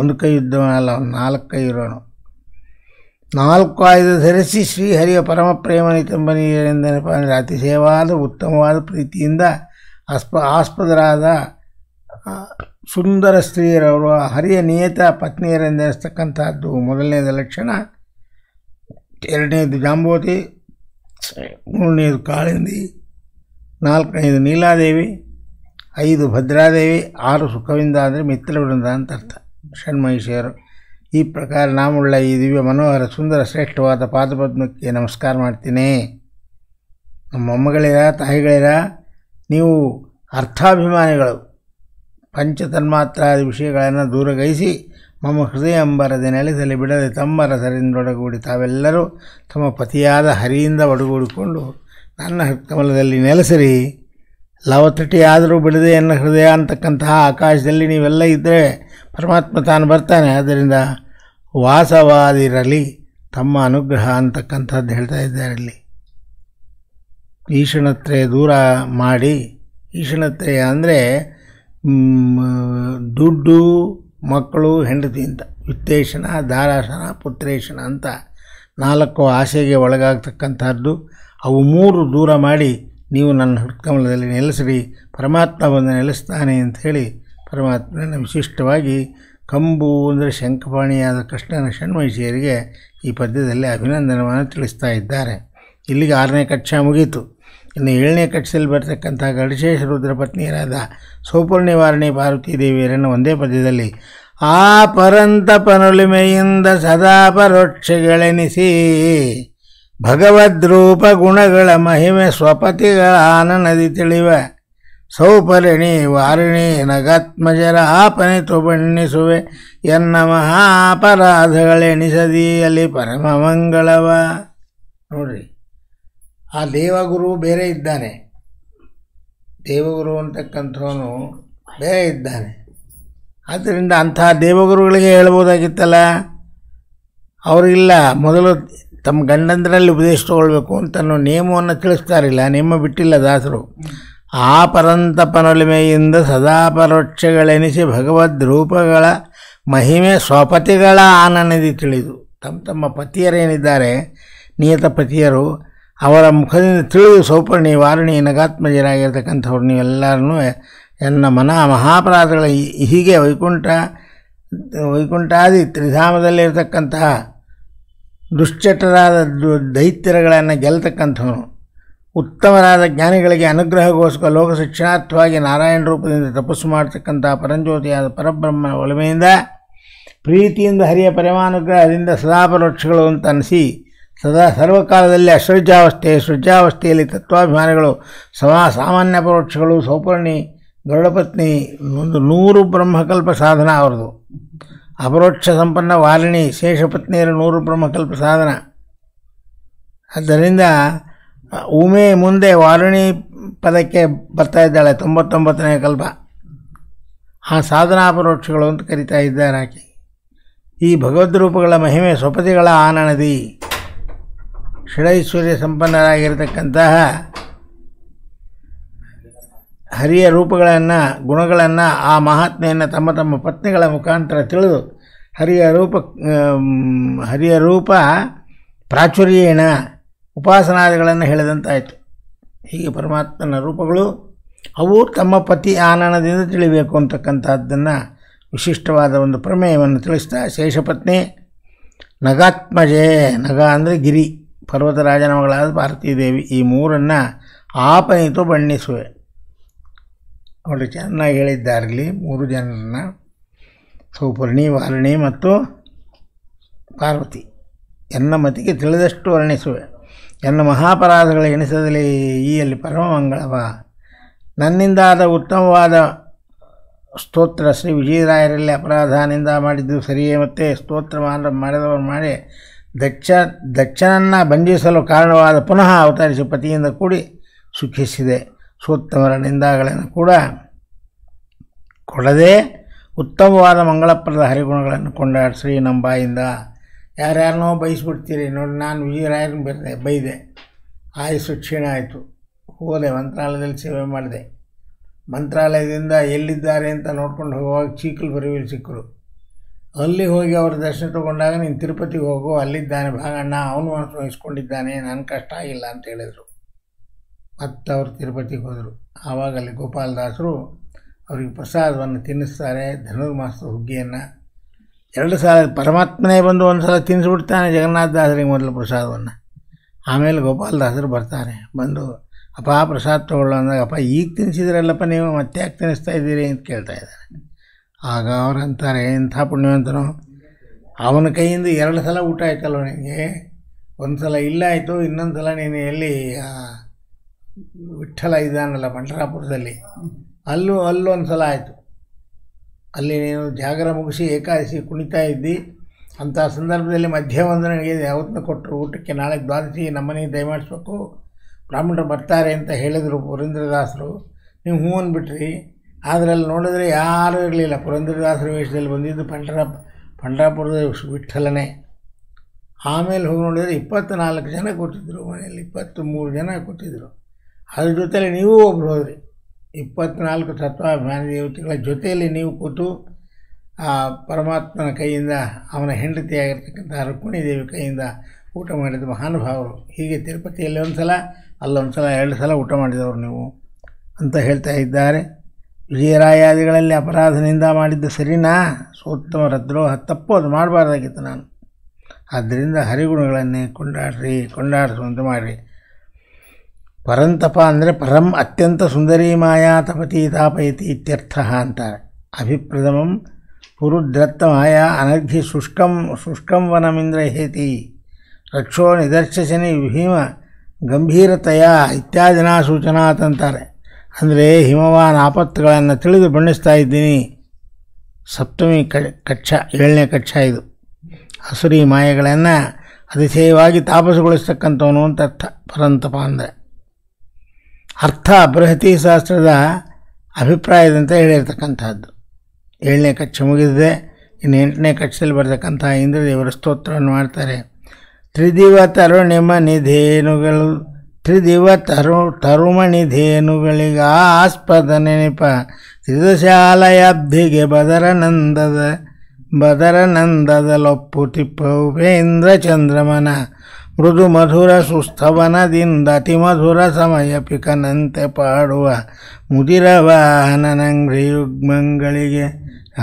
ಒಂದು ಕೈ ಇದ್ದವನಲ್ಲ ನಾಲ್ಕು ಕೈ ಇರೋನು ನಾಲ್ಕು ಆಯುಧ ಧರಿಸಿ ಶ್ರೀಹರಿಯ ಪರಮ ಪ್ರೇಮನಿತೆಂಬ ನೀರಿಂದ ಅತಿಶಯವಾದ ಉತ್ತಮವಾದ ಪ್ರೀತಿಯಿಂದ ಆಸ್ಪ ಆಸ್ಪದರಾದ ಸುಂದರ ಸ್ತ್ರೀಯರವರು ಹರಿಯ ನಿಯತ ಪತ್ನಿಯರೆಂದೆನಿಸ್ತಕ್ಕಂಥದ್ದು ಮೊದಲನೇದ ಲಕ್ಷಣ ಎರಡನೇದು ಜಾಂಬೋತಿ ಮೂರನೇದು ಕಾಳಿಂದಿ ನಾಲ್ಕನೇದು ನೀಲಾದೇವಿ ಐದು ಭದ್ರಾದೇವಿ ಆರು ಸುಖವಿಂದ ಅಂದರೆ ಮಿತ್ರವೃಂದ ಅಂತ ಅರ್ಥ ಷಣ್ಮಹಿಷಿಯರು ಈ ಪ್ರಕಾರ ನಾಮುಳ್ಳ ಈ ದಿವ್ಯ ಮನೋಹರ ಸುಂದರ ಶ್ರೇಷ್ಠವಾದ ಪಾದಪದ್ಮಕ್ಕೆ ನಮಸ್ಕಾರ ಮಾಡ್ತೀನಿ ನಮ್ಮ ಮೊಮ್ಮಗಳಿರ ತಾಯಿಗಳಿರ ನೀವು ಅರ್ಥಾಭಿಮಾನಿಗಳು ಪಂಚತನ್ಮಾತ್ರಾದಿ ವಿಷಯಗಳನ್ನು ದೂರಗೈಸಿ ಮಮ್ಮ ಹೃದಯ ಅಂಬರದೆ ನೆಲೆಸಲಿ ಬಿಡದೆ ತಮ್ಮರ ಸರಿಂದೊಡಗೂಡಿ ತಾವೆಲ್ಲರೂ ತಮ್ಮ ಪತಿಯಾದ ಹರಿಯಿಂದ ಒಡಗೂಡಿಕೊಂಡು ನನ್ನ ಕಮಲದಲ್ಲಿ ನೆಲೆಸರಿ ಲವತಟಿ ಆದರೂ ಬಿಡದೆ ಎನ್ನ ಹೃದಯ ಅಂತಕ್ಕಂತಹ ಆಕಾಶದಲ್ಲಿ ನೀವೆಲ್ಲ ಇದ್ದರೆ ಪರಮಾತ್ಮ ತಾನು ಬರ್ತಾನೆ ಆದ್ದರಿಂದ ವಾಸವಾದಿರಲಿ ತಮ್ಮ ಅನುಗ್ರಹ ಅಂತಕ್ಕಂಥದ್ದು ಹೇಳ್ತಾ ಇದ್ದಾರೆ ಇಲ್ಲಿ ಈಶಣತ್ರಯ ದೂರ ಮಾಡಿ ಈಶಣತ್ರಯ ಅಂದರೆ ದುಡ್ಡು ಮಕ್ಕಳು ಹೆಂಡತಿ ಅಂತ ವಿತ್ತೇಶನ ದಾರಾಶನ ಪುತ್ರೇಶನ ಅಂತ ನಾಲ್ಕು ಆಸೆಗೆ ಒಳಗಾಗ್ತಕ್ಕಂಥದ್ದು ಅವು ಮೂರು ದೂರ ಮಾಡಿ ನೀವು ನನ್ನ ಹೃತ್ಕಮಲದಲ್ಲಿ ನೆಲೆಸಿರಿ ಪರಮಾತ್ಮ ಬಂದು ನೆಲೆಸ್ತಾನೆ ಅಂತ ಹೇಳಿ ಪರಮಾತ್ಮನ ವಿಶಿಷ್ಟವಾಗಿ ಕಂಬು ಅಂದರೆ ಶಂಖಪಾಣಿಯಾದ ಕೃಷ್ಣನ ಷಣ್ಮಹಿಷಿಯರಿಗೆ ಈ ಪದ್ಯದಲ್ಲಿ ಅಭಿನಂದನವನ್ನು ತಿಳಿಸ್ತಾ ಇದ್ದಾರೆ ಇಲ್ಲಿಗೆ ಆರನೇ ಕಕ್ಷ ಮುಗೀತು ಇನ್ನು ಏಳನೇ ಕಕ್ಷದಲ್ಲಿ ಬರ್ತಕ್ಕಂಥ ಗಡಶೇಷ ರುದ್ರ ಪತ್ನಿಯರಾದ ಸೋಪೂರ್ಣಿವಾರಣಿ ಪಾರ್ವತಿ ದೇವಿಯರನ್ನು ಒಂದೇ ಪದ್ಯದಲ್ಲಿ ಆ ಪರಂತ ಪನುಳಿಮೆಯಿಂದ ಸದಾ ಪರೋಕ್ಷಗಳೆನಿಸಿ ಭಗವದ್ರೂಪ ಗುಣಗಳ ಮಹಿಮೆ ಸ್ವಪತಿಗಳ ಆನನದಿ ತಿಳಿವ ಸೌಪರಿಣಿ ವಾರಿಣಿ ನಗಾತ್ಮಜರ ಆಪನೆ ತುಬಣ್ಣಿಸುವೆ ಎನ್ನ ಮಹಾ ಅಲ್ಲಿ ಪರಮ ಮಂಗಳವ ನೋಡ್ರಿ ಆ ದೇವಗುರು ಬೇರೆ ಇದ್ದಾನೆ ದೇವಗುರು ಅಂತಕ್ಕಂಥವನು ಬೇರೆ ಇದ್ದಾನೆ ಆದ್ದರಿಂದ ಅಂಥ ದೇವಗುರುಗಳಿಗೆ ಹೇಳ್ಬೋದಾಗಿತ್ತಲ್ಲ ಅವರಿಲ್ಲ ಮೊದಲು ತಮ್ಮ ಗಂಡಂದರಲ್ಲಿ ಉಪದೇಶ ತಗೊಳ್ಬೇಕು ಅಂತ ನಿಯಮವನ್ನು ತಿಳಿಸ್ತಾರಿಲ್ಲ ನಿಯಮ ಬಿಟ್ಟಿಲ್ಲ ದಾಸರು ಆ ಪರಂತಪನೊಲಿಮೆಯಿಂದ ಸದಾ ಪರೋಕ್ಷಗಳೆನಿಸಿ ಭಗವದ್ ರೂಪಗಳ ಮಹಿಮೆ ಸ್ವಪತಿಗಳ ಆನನದಿ ತಿಳಿದು ತಮ್ಮ ತಮ್ಮ ಪತಿಯರೇನಿದ್ದಾರೆ ನಿಯತ ಪತಿಯರು ಅವರ ಮುಖದಿಂದ ತಿಳಿದು ಸೌಪರ್ಣಿ ವಾರಣಿ ನಗಾತ್ಮಜರಾಗಿರ್ತಕ್ಕಂಥವ್ರು ನೀವೆಲ್ಲರೂ ನನ್ನ ಮನ ಮಹಾಪರಾಧಗಳ ಹೀಗೆ ವೈಕುಂಠ ವೈಕುಂಠಾದಿ ತ್ರಿಧಾಮದಲ್ಲಿರ್ತಕ್ಕಂತಹ ದುಶ್ಚಟರಾದ ದೈತ್ಯರಗಳನ್ನು ಗೆಲ್ತಕ್ಕಂಥವನು ಉತ್ತಮರಾದ ಜ್ಞಾನಿಗಳಿಗೆ ಅನುಗ್ರಹಗೋಸ್ಕರ ಲೋಕ ಶಿಕ್ಷಣಾರ್ಥವಾಗಿ ನಾರಾಯಣ ರೂಪದಿಂದ ತಪಸ್ಸು ಮಾಡತಕ್ಕಂಥ ಪರಂಜ್ಯೋತಿಯಾದ ಪರಬ್ರಹ್ಮ ಒಲಮೆಯಿಂದ ಪ್ರೀತಿಯಿಂದ ಹರಿಯ ಪರಮಾನುಗ್ರಹದಿಂದ ಸದಾ ಪರೋಕ್ಷಗಳು ಅಂತ ಅನಿಸಿ ಸದಾ ಸರ್ವಕಾಲದಲ್ಲಿ ಅಶ್ರಜಾವಸ್ಥೆ ಸೃಜಾವಸ್ಥೆಯಲ್ಲಿ ತತ್ವಾಭಿಮಾನಿಗಳು ಸಮಾ ಸಾಮಾನ್ಯ ಪರೋಕ್ಷಗಳು ಸೌಪರ್ಣಿ ಗರುಡಪತ್ನಿ ಒಂದು ನೂರು ಬ್ರಹ್ಮಕಲ್ಪ ಸಾಧನ ಅವರದು ಅಪರೋಕ್ಷ ಸಂಪನ್ನ ವಾಲಿನಿ ಶೇಷಪತ್ನಿಯರ ನೂರು ಬ್ರಹ್ಮಕಲ್ಪ ಸಾಧನ ಆದ್ದರಿಂದ ಉಮೆ ಮುಂದೆ ವಾಲಿನಿ ಪದಕ್ಕೆ ಬರ್ತಾ ಇದ್ದಾಳೆ ತೊಂಬತ್ತೊಂಬತ್ತನೇ ಕಲ್ಪ ಆ ಸಾಧನಾಪರೋಕ್ಷಗಳು ಅಂತ ಕರಿತಾ ಇದ್ದಾರೆ ಆಕೆ ಈ ರೂಪಗಳ ಮಹಿಮೆ ಸ್ವಪತಿಗಳ ಆನನದಿ ಷಡೈಶ್ವರ್ಯ ಸಂಪನ್ನರಾಗಿರತಕ್ಕಂತಹ ಹರಿಯ ರೂಪಗಳನ್ನು ಗುಣಗಳನ್ನು ಆ ಮಹಾತ್ಮೆಯನ್ನು ತಮ್ಮ ತಮ್ಮ ಪತ್ನಿಗಳ ಮುಖಾಂತರ ತಿಳಿದು ಹರಿಯ ರೂಪ ಹರಿಯ ರೂಪ ಪ್ರಾಚುರ್ಯೇಣ ಉಪಾಸನಾದಿಗಳನ್ನು ಹೇಳಿದಂತಾಯಿತು ಹೀಗೆ ಪರಮಾತ್ಮನ ರೂಪಗಳು ಅವು ತಮ್ಮ ಪತಿ ಆನಂದದಿಂದ ತಿಳಿಬೇಕು ಅಂತಕ್ಕಂಥದ್ದನ್ನು ವಿಶಿಷ್ಟವಾದ ಒಂದು ಪ್ರಮೇಯವನ್ನು ತಿಳಿಸ್ತಾ ಶೇಷಪತ್ನಿ ನಗಾತ್ಮಜೆ ನಗ ಅಂದರೆ ಗಿರಿ ಪರ್ವತರಾಜನ ಮಗಳಾದ ಭಾರತೀ ದೇವಿ ಈ ಮೂರನ್ನು ಆಪನಿತು ಬಣ್ಣಿಸುವೆ ಅವಳು ಚೆನ್ನಾಗಿ ಹೇಳಿದ್ದಾರಲ್ಲಿ ಮೂರು ಜನರನ್ನ ಸೌಪರ್ಣಿ ವಾರಣಿ ಮತ್ತು ಪಾರ್ವತಿ ಎನ್ನ ಮತಿಗೆ ತಿಳಿದಷ್ಟು ವರ್ಣಿಸುವೆ ಎನ್ನ ಮಹಾಪರಾಧಗಳ ಎಣಿಸದಲ್ಲಿ ಪರಮ ಪರಮಮಂಗಳವ ನನ್ನಿಂದಾದ ಉತ್ತಮವಾದ ಸ್ತೋತ್ರ ಶ್ರೀ ವಿಜಯರಾಯರಲ್ಲಿ ಅಪರಾಧನಿಂದ ಮಾಡಿದ್ದು ಸರಿಯೇ ಮತ್ತೆ ಸ್ತೋತ್ರ ಮಾಡಿದವರು ಮಾಡಿ ದಕ್ಷ ದಕ್ಷನನ್ನು ಬಂಧಿಸಲು ಕಾರಣವಾದ ಪುನಃ ಅವತರಿಸಿ ಪತಿಯಿಂದ ಕೂಡಿ ಸುಖಿಸಿದೆ ಸೂಕ್ತವರ ನಿಂದಾಗಳನ್ನು ಕೂಡ ಕೊಡದೆ ಉತ್ತಮವಾದ ಮಂಗಳಪ್ರದ ಹರಿಗುಣಗಳನ್ನು ಶ್ರೀ ನಮ್ಮ ಬಾಯಿಂದ ಯಾರ್ಯಾರನ್ನೋ ಬಯಸ್ಬಿಡ್ತೀರಿ ನೋಡಿ ನಾನು ವಿಜಯರಾಯನ ಬರೆದೆ ಬೈದೆ ಆಯಸ್ಸು ಕ್ಷೀಣ ಆಯಿತು ಹೋದೆ ಮಂತ್ರಾಲಯದಲ್ಲಿ ಸೇವೆ ಮಾಡಿದೆ ಮಂತ್ರಾಲಯದಿಂದ ಎಲ್ಲಿದ್ದಾರೆ ಅಂತ ನೋಡ್ಕೊಂಡು ಹೋಗುವಾಗ ಚೀಕಲ್ ಬರೀವಿಲ್ಲ ಸಿಕ್ಕರು ಅಲ್ಲಿ ಹೋಗಿ ಅವರ ದರ್ಶನ ತಗೊಂಡಾಗ ನೀನು ತಿರುಪತಿಗೆ ಹೋಗು ಅಲ್ಲಿದ್ದಾನೆ ಭಾಗಣ್ಣ ಅವನು ವಹಿಸ್ಕೊಂಡಿದ್ದಾನೆ ನನ್ನ ಕಷ್ಟ ಆಗಿಲ್ಲ ಅಂತ ಹೇಳಿದರು ಮತ್ತು ಅವರು ತಿರುಪತಿಗೆ ಹೋದರು ಆವಾಗ ಅಲ್ಲಿ ಗೋಪಾಲದಾಸರು ಅವರಿಗೆ ಪ್ರಸಾದವನ್ನು ತಿನ್ನಿಸ್ತಾರೆ ಧನುರ್ಮಾಸದ ಹುಗ್ಗಿಯನ್ನು ಎರಡು ಸಲ ಪರಮಾತ್ಮನೇ ಬಂದು ಒಂದು ಸಲ ತಿನ್ನಿಸ್ಬಿಡ್ತಾನೆ ಜಗನ್ನಾಥದಾಸರಿಗೆ ಮೊದಲು ಪ್ರಸಾದವನ್ನು ಆಮೇಲೆ ಗೋಪಾಲದಾಸರು ಬರ್ತಾರೆ ಬಂದು ಅಪ್ಪ ಪ್ರಸಾದ ತಗೊಳ್ಳೋ ಅಂದಾಗ ಅಪ್ಪ ಈಗ ತಿನ್ನಿಸಿದ್ರಲ್ಲಪ್ಪ ನೀವು ಮತ್ತೆ ಯಾಕೆ ತಿನ್ನಿಸ್ತಾ ಇದ್ದೀರಿ ಅಂತ ಕೇಳ್ತಾ ಇದ್ದಾರೆ ಆಗ ಅವರಂತಾರೆ ಅಂತಾರೆ ಇಂಥ ಪುಣ್ಯವಂತನು ಅವನ ಕೈಯಿಂದ ಎರಡು ಸಲ ಊಟ ಆಯ್ತಲ್ವ ನಿನಗೆ ಒಂದು ಸಲ ಇಲ್ಲಾಯಿತು ಇನ್ನೊಂದು ಸಲ ನೀನು ಎಲ್ಲಿ ವಿಠಲ ಇದಾನಲ್ಲ ಪಂಡರಾಪುರದಲ್ಲಿ ಅಲ್ಲೂ ಅಲ್ಲೂ ಒಂದು ಸಲ ಆಯಿತು ಅಲ್ಲಿ ನೀನು ಜಾಗರ ಮುಗಿಸಿ ಏಕಾದಶಿ ಕುಣಿತಾ ಇದ್ದಿ ಅಂಥ ಸಂದರ್ಭದಲ್ಲಿ ಮಧ್ಯ ಒಂದು ನನಗೆ ಯಾವತ್ತನ್ನ ಕೊಟ್ಟರು ಊಟಕ್ಕೆ ನಾಳೆ ದ್ವಾದಶಿ ನಮ್ಮನೆಗೆ ದಯಮಾಡಿಸ್ಬೇಕು ಬ್ರಾಹ್ಮಣರು ಬರ್ತಾರೆ ಅಂತ ಹೇಳಿದರು ಪುರೇಂದ್ರದಾಸರು ನೀವು ಹೂ ಅಂದ್ಬಿಟ್ರಿ ಅದರಲ್ಲಿ ನೋಡಿದ್ರೆ ಯಾರೂ ಇರಲಿಲ್ಲ ಪುರೇಂದ್ರದಾಸರ ವೇಷದಲ್ಲಿ ಬಂದಿದ್ದು ಪಂಡರ ಪಂಡರಾಪುರದ ವಿಠಲನೇ ಆಮೇಲೆ ಹೋಗಿ ನೋಡಿದರೆ ನಾಲ್ಕು ಜನ ಕೊಟ್ಟಿದ್ದರು ಮನೆಯಲ್ಲಿ ಮೂರು ಜನ ಕೊಟ್ಟಿದ್ದರು ಅದ್ರ ಜೊತೇಲಿ ನೀವು ಒಬ್ರು ಹೋದ್ರಿ ಇಪ್ಪತ್ನಾಲ್ಕು ತತ್ವಾಭಿಮಾನಿ ದೇವತೆಗಳ ಜೊತೆಯಲ್ಲಿ ನೀವು ಕೂತು ಆ ಪರಮಾತ್ಮನ ಕೈಯಿಂದ ಅವನ ಹೆಂಡತಿಯಾಗಿರ್ತಕ್ಕಂಥ ರುಕ್ಮಿಣಿ ದೇವಿ ಕೈಯಿಂದ ಊಟ ಮಾಡಿದ ಮಹಾನುಭಾವರು ಹೀಗೆ ತಿರುಪತಿಯಲ್ಲಿ ಒಂದು ಸಲ ಅಲ್ಲೊಂದು ಸಲ ಎರಡು ಸಲ ಊಟ ಮಾಡಿದವರು ನೀವು ಅಂತ ಹೇಳ್ತಾ ಇದ್ದಾರೆ ವಿಜಯರಾಯಾದಿಗಳಲ್ಲಿ ಅಪರಾಧನಿಂದ ಮಾಡಿದ್ದು ಸರಿನಾ ಸೋತ್ತಮ ರದ್ರೋಹ ತಪ್ಪು ಅದು ಮಾಡಬಾರ್ದಾಗಿತ್ತು ನಾನು ಆದ್ದರಿಂದ ಹರಿಗುಣಗಳನ್ನೇ ಕೊಂಡಾಡ್ರಿ ಕೊಂಡಾಡಿಸುವಂತೆ ಮಾಡಿರಿ ಪರಂತಪ ಅಂದರೆ ಪರಂ ಅತ್ಯಂತ ಸುಂದರಿ ಮಾಯಾ ತಪತಿ ತಾಪಯತಿ ಇತ್ಯರ್ಥ ಅಂತಾರೆ ಅಭಿಪ್ರದಮಂ ಪುರುದ್ರತ್ತ ಮಾಯಾ ಅನರ್ಘಿ ಶುಷ್ಕಂ ಶುಷ್ಕಂ ವನಮಿಂದ್ರ ಹೇತಿ ರಕ್ಷೋ ನಿದರ್ಶನಿ ಭೀಮ ಗಂಭೀರತೆಯ ಇತ್ಯಾದಿನ ಸೂಚನಾ ಅಂತಂತಾರೆ ಅಂದರೆ ಹಿಮವಾನ್ ಆಪತ್ತುಗಳನ್ನು ತಿಳಿದು ಬಣ್ಣಿಸ್ತಾ ಇದ್ದೀನಿ ಸಪ್ತಮಿ ಕ ಕಕ್ಷ ಏಳನೇ ಕಕ್ಷ ಇದು ಹಸುರಿ ಮಾಯೆಗಳನ್ನು ಅತಿಶಯವಾಗಿ ತಾಪಸಗೊಳಿಸ್ತಕ್ಕಂಥವನು ಅಂತ ಅರ್ಥ ಪರಂತಪ ಅಂದರೆ ಅರ್ಥ ಬೃಹತಿ ಶಾಸ್ತ್ರದ ಅಭಿಪ್ರಾಯದಂತೆ ಹೇಳಿರ್ತಕ್ಕಂಥದ್ದು ಏಳನೇ ಕಕ್ಷೆ ಮುಗಿದಿದೆ ಇನ್ನು ಎಂಟನೇ ಕಕ್ಷದಲ್ಲಿ ಬರ್ತಕ್ಕಂಥ ಇಂದ್ರದೇವರ ಸ್ತೋತ್ರವನ್ನು ಮಾಡ್ತಾರೆ ತ್ರಿದಿವ ತರುಣಿಮ ನಿಧೇನುಗಳು ತ್ರಿದಿವ ತರು ತರುಮಣಿಧೇನುಗಳಿಗ ಆಸ್ಪದ ನೆನಪ ತ್ರಿದಶಾಲಯಬ್ಧಿಗೆ ಬದರನಂದದ ಬದರನಂದದ ಲೊಪ್ಪು ತಿಪ್ಪ ಉಪೇಂದ್ರ ಚಂದ್ರಮನ ಮೃದು ಮಧುರ ಸುಸ್ಥವನದಿಂದ ಮಧುರ ಸಮಯ ಪಿಕನಂತೆ ಪಾಡುವ ಮುದಿರ ವಾಹನನಂಘ್ರಿಯುಗ್ಮಂಗಳಿಗೆ